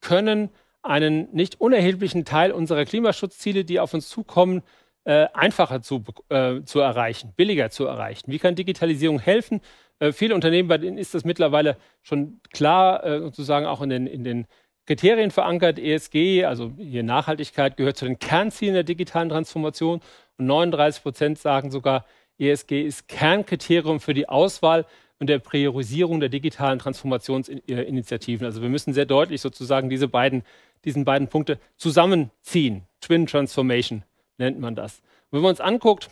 können, einen nicht unerheblichen Teil unserer Klimaschutzziele, die auf uns zukommen, äh, einfacher zu, äh, zu erreichen, billiger zu erreichen? Wie kann Digitalisierung helfen? Äh, viele Unternehmen, bei denen ist das mittlerweile schon klar, äh, sozusagen auch in den, in den Kriterien verankert. ESG, also hier Nachhaltigkeit, gehört zu den Kernzielen der digitalen Transformation. Und 39 Prozent sagen sogar, ESG ist Kernkriterium für die Auswahl und der Priorisierung der digitalen Transformationsinitiativen. Also wir müssen sehr deutlich sozusagen diese beiden diesen beiden Punkte zusammenziehen. Twin Transformation nennt man das. Und wenn wir uns anguckt,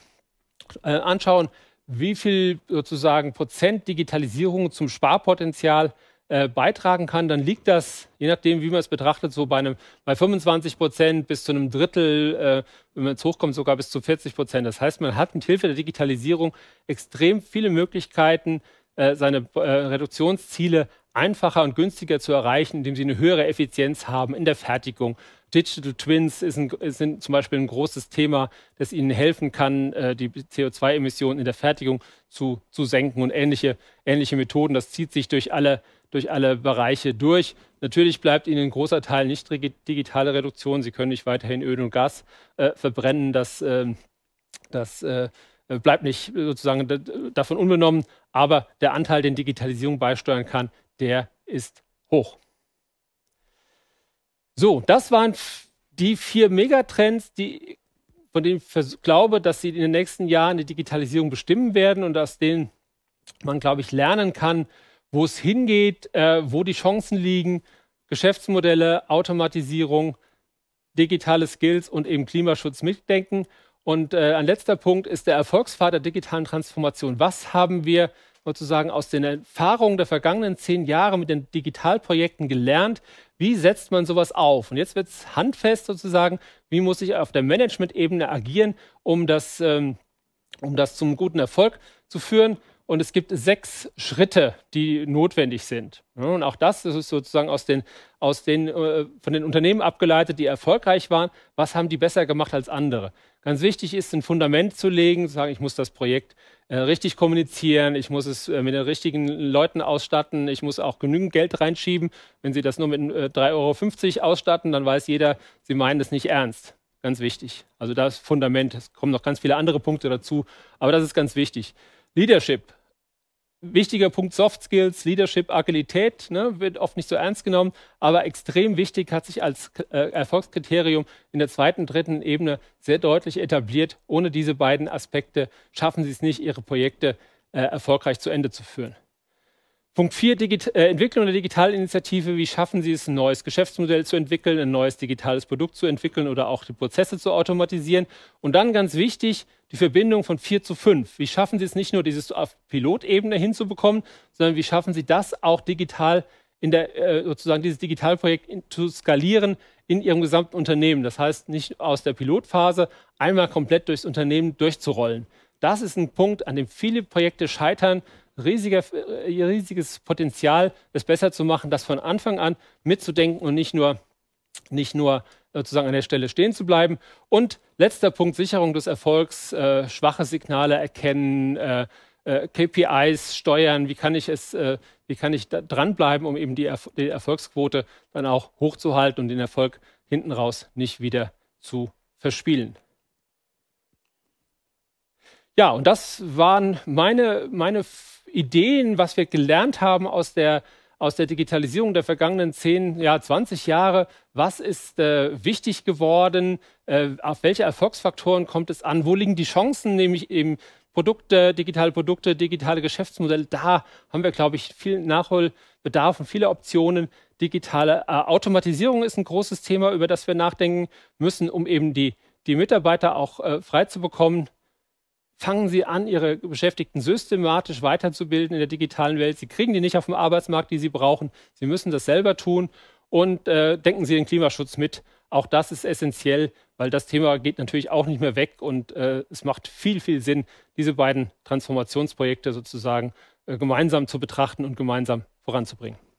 äh, anschauen, wie viel sozusagen Prozent Digitalisierung zum Sparpotenzial äh, beitragen kann, dann liegt das, je nachdem, wie man es betrachtet, so bei, einem, bei 25 Prozent bis zu einem Drittel, äh, wenn man es hochkommt, sogar bis zu 40 Prozent. Das heißt, man hat mit Hilfe der Digitalisierung extrem viele Möglichkeiten, äh, seine äh, Reduktionsziele einfacher und günstiger zu erreichen, indem sie eine höhere Effizienz haben in der Fertigung. Digital Twins ist, ein, ist zum Beispiel ein großes Thema, das ihnen helfen kann, äh, die CO2-Emissionen in der Fertigung zu, zu senken und ähnliche, ähnliche Methoden. Das zieht sich durch alle, durch alle Bereiche durch. Natürlich bleibt ihnen ein großer Teil nicht digitale Reduktion. Sie können nicht weiterhin Öl und Gas äh, verbrennen. Das, äh, das äh, bleibt nicht sozusagen davon unbenommen. Aber der Anteil, den Digitalisierung beisteuern kann, der ist hoch. So, das waren die vier Megatrends, die, von denen ich glaube, dass sie in den nächsten Jahren die Digitalisierung bestimmen werden und aus denen man, glaube ich, lernen kann, wo es hingeht, äh, wo die Chancen liegen, Geschäftsmodelle, Automatisierung, digitale Skills und eben Klimaschutz mitdenken. Und äh, ein letzter Punkt ist der Erfolgsfahrt der digitalen Transformation. Was haben wir sozusagen aus den Erfahrungen der vergangenen zehn Jahre mit den Digitalprojekten gelernt, wie setzt man sowas auf? Und jetzt wird es handfest sozusagen, wie muss ich auf der Management-Ebene agieren, um das, ähm, um das zum guten Erfolg zu führen. Und es gibt sechs Schritte, die notwendig sind. und auch das, das ist sozusagen aus den, aus den, äh, von den Unternehmen abgeleitet, die erfolgreich waren. Was haben die besser gemacht als andere? Ganz wichtig ist, ein Fundament zu legen, zu sagen, ich muss das Projekt äh, richtig kommunizieren, ich muss es äh, mit den richtigen Leuten ausstatten, ich muss auch genügend Geld reinschieben. Wenn Sie das nur mit äh, 3,50 Euro ausstatten, dann weiß jeder, Sie meinen das nicht ernst. Ganz wichtig. Also das Fundament, es kommen noch ganz viele andere Punkte dazu, aber das ist ganz wichtig. Leadership, wichtiger Punkt Soft Skills, Leadership, Agilität, ne, wird oft nicht so ernst genommen, aber extrem wichtig hat sich als äh, Erfolgskriterium in der zweiten, dritten Ebene sehr deutlich etabliert. Ohne diese beiden Aspekte schaffen Sie es nicht, Ihre Projekte äh, erfolgreich zu Ende zu führen. Punkt 4, äh, Entwicklung der Digitalinitiative. Wie schaffen Sie es, ein neues Geschäftsmodell zu entwickeln, ein neues digitales Produkt zu entwickeln oder auch die Prozesse zu automatisieren? Und dann ganz wichtig, die Verbindung von 4 zu 5. Wie schaffen Sie es nicht nur, dieses auf Pilotebene hinzubekommen, sondern wie schaffen Sie das auch digital in der, äh, sozusagen dieses Digitalprojekt zu skalieren in Ihrem gesamten Unternehmen? Das heißt, nicht aus der Pilotphase einmal komplett durchs Unternehmen durchzurollen. Das ist ein Punkt, an dem viele Projekte scheitern, riesiger, äh, riesiges Potenzial, es besser zu machen, das von Anfang an mitzudenken und nicht nur, nicht nur sozusagen an der Stelle stehen zu bleiben. Und letzter Punkt, Sicherung des Erfolgs, äh, schwache Signale erkennen, äh, äh, KPIs steuern, wie kann ich es, äh, wie kann ich dranbleiben, um eben die, Erf die Erfolgsquote dann auch hochzuhalten und den Erfolg hinten raus nicht wieder zu verspielen. Ja, und das waren meine, meine Ideen, was wir gelernt haben aus der aus der Digitalisierung der vergangenen 10, ja, 20 Jahre. Was ist äh, wichtig geworden? Äh, auf welche Erfolgsfaktoren kommt es an? Wo liegen die Chancen, nämlich eben Produkte, digitale Produkte, digitale Geschäftsmodelle? Da haben wir, glaube ich, viel Nachholbedarf und viele Optionen. Digitale äh, Automatisierung ist ein großes Thema, über das wir nachdenken müssen, um eben die, die Mitarbeiter auch äh, frei zu bekommen fangen sie an, ihre Beschäftigten systematisch weiterzubilden in der digitalen Welt. Sie kriegen die nicht auf dem Arbeitsmarkt, die sie brauchen. Sie müssen das selber tun und äh, denken Sie den Klimaschutz mit. Auch das ist essentiell, weil das Thema geht natürlich auch nicht mehr weg und äh, es macht viel, viel Sinn, diese beiden Transformationsprojekte sozusagen äh, gemeinsam zu betrachten und gemeinsam voranzubringen.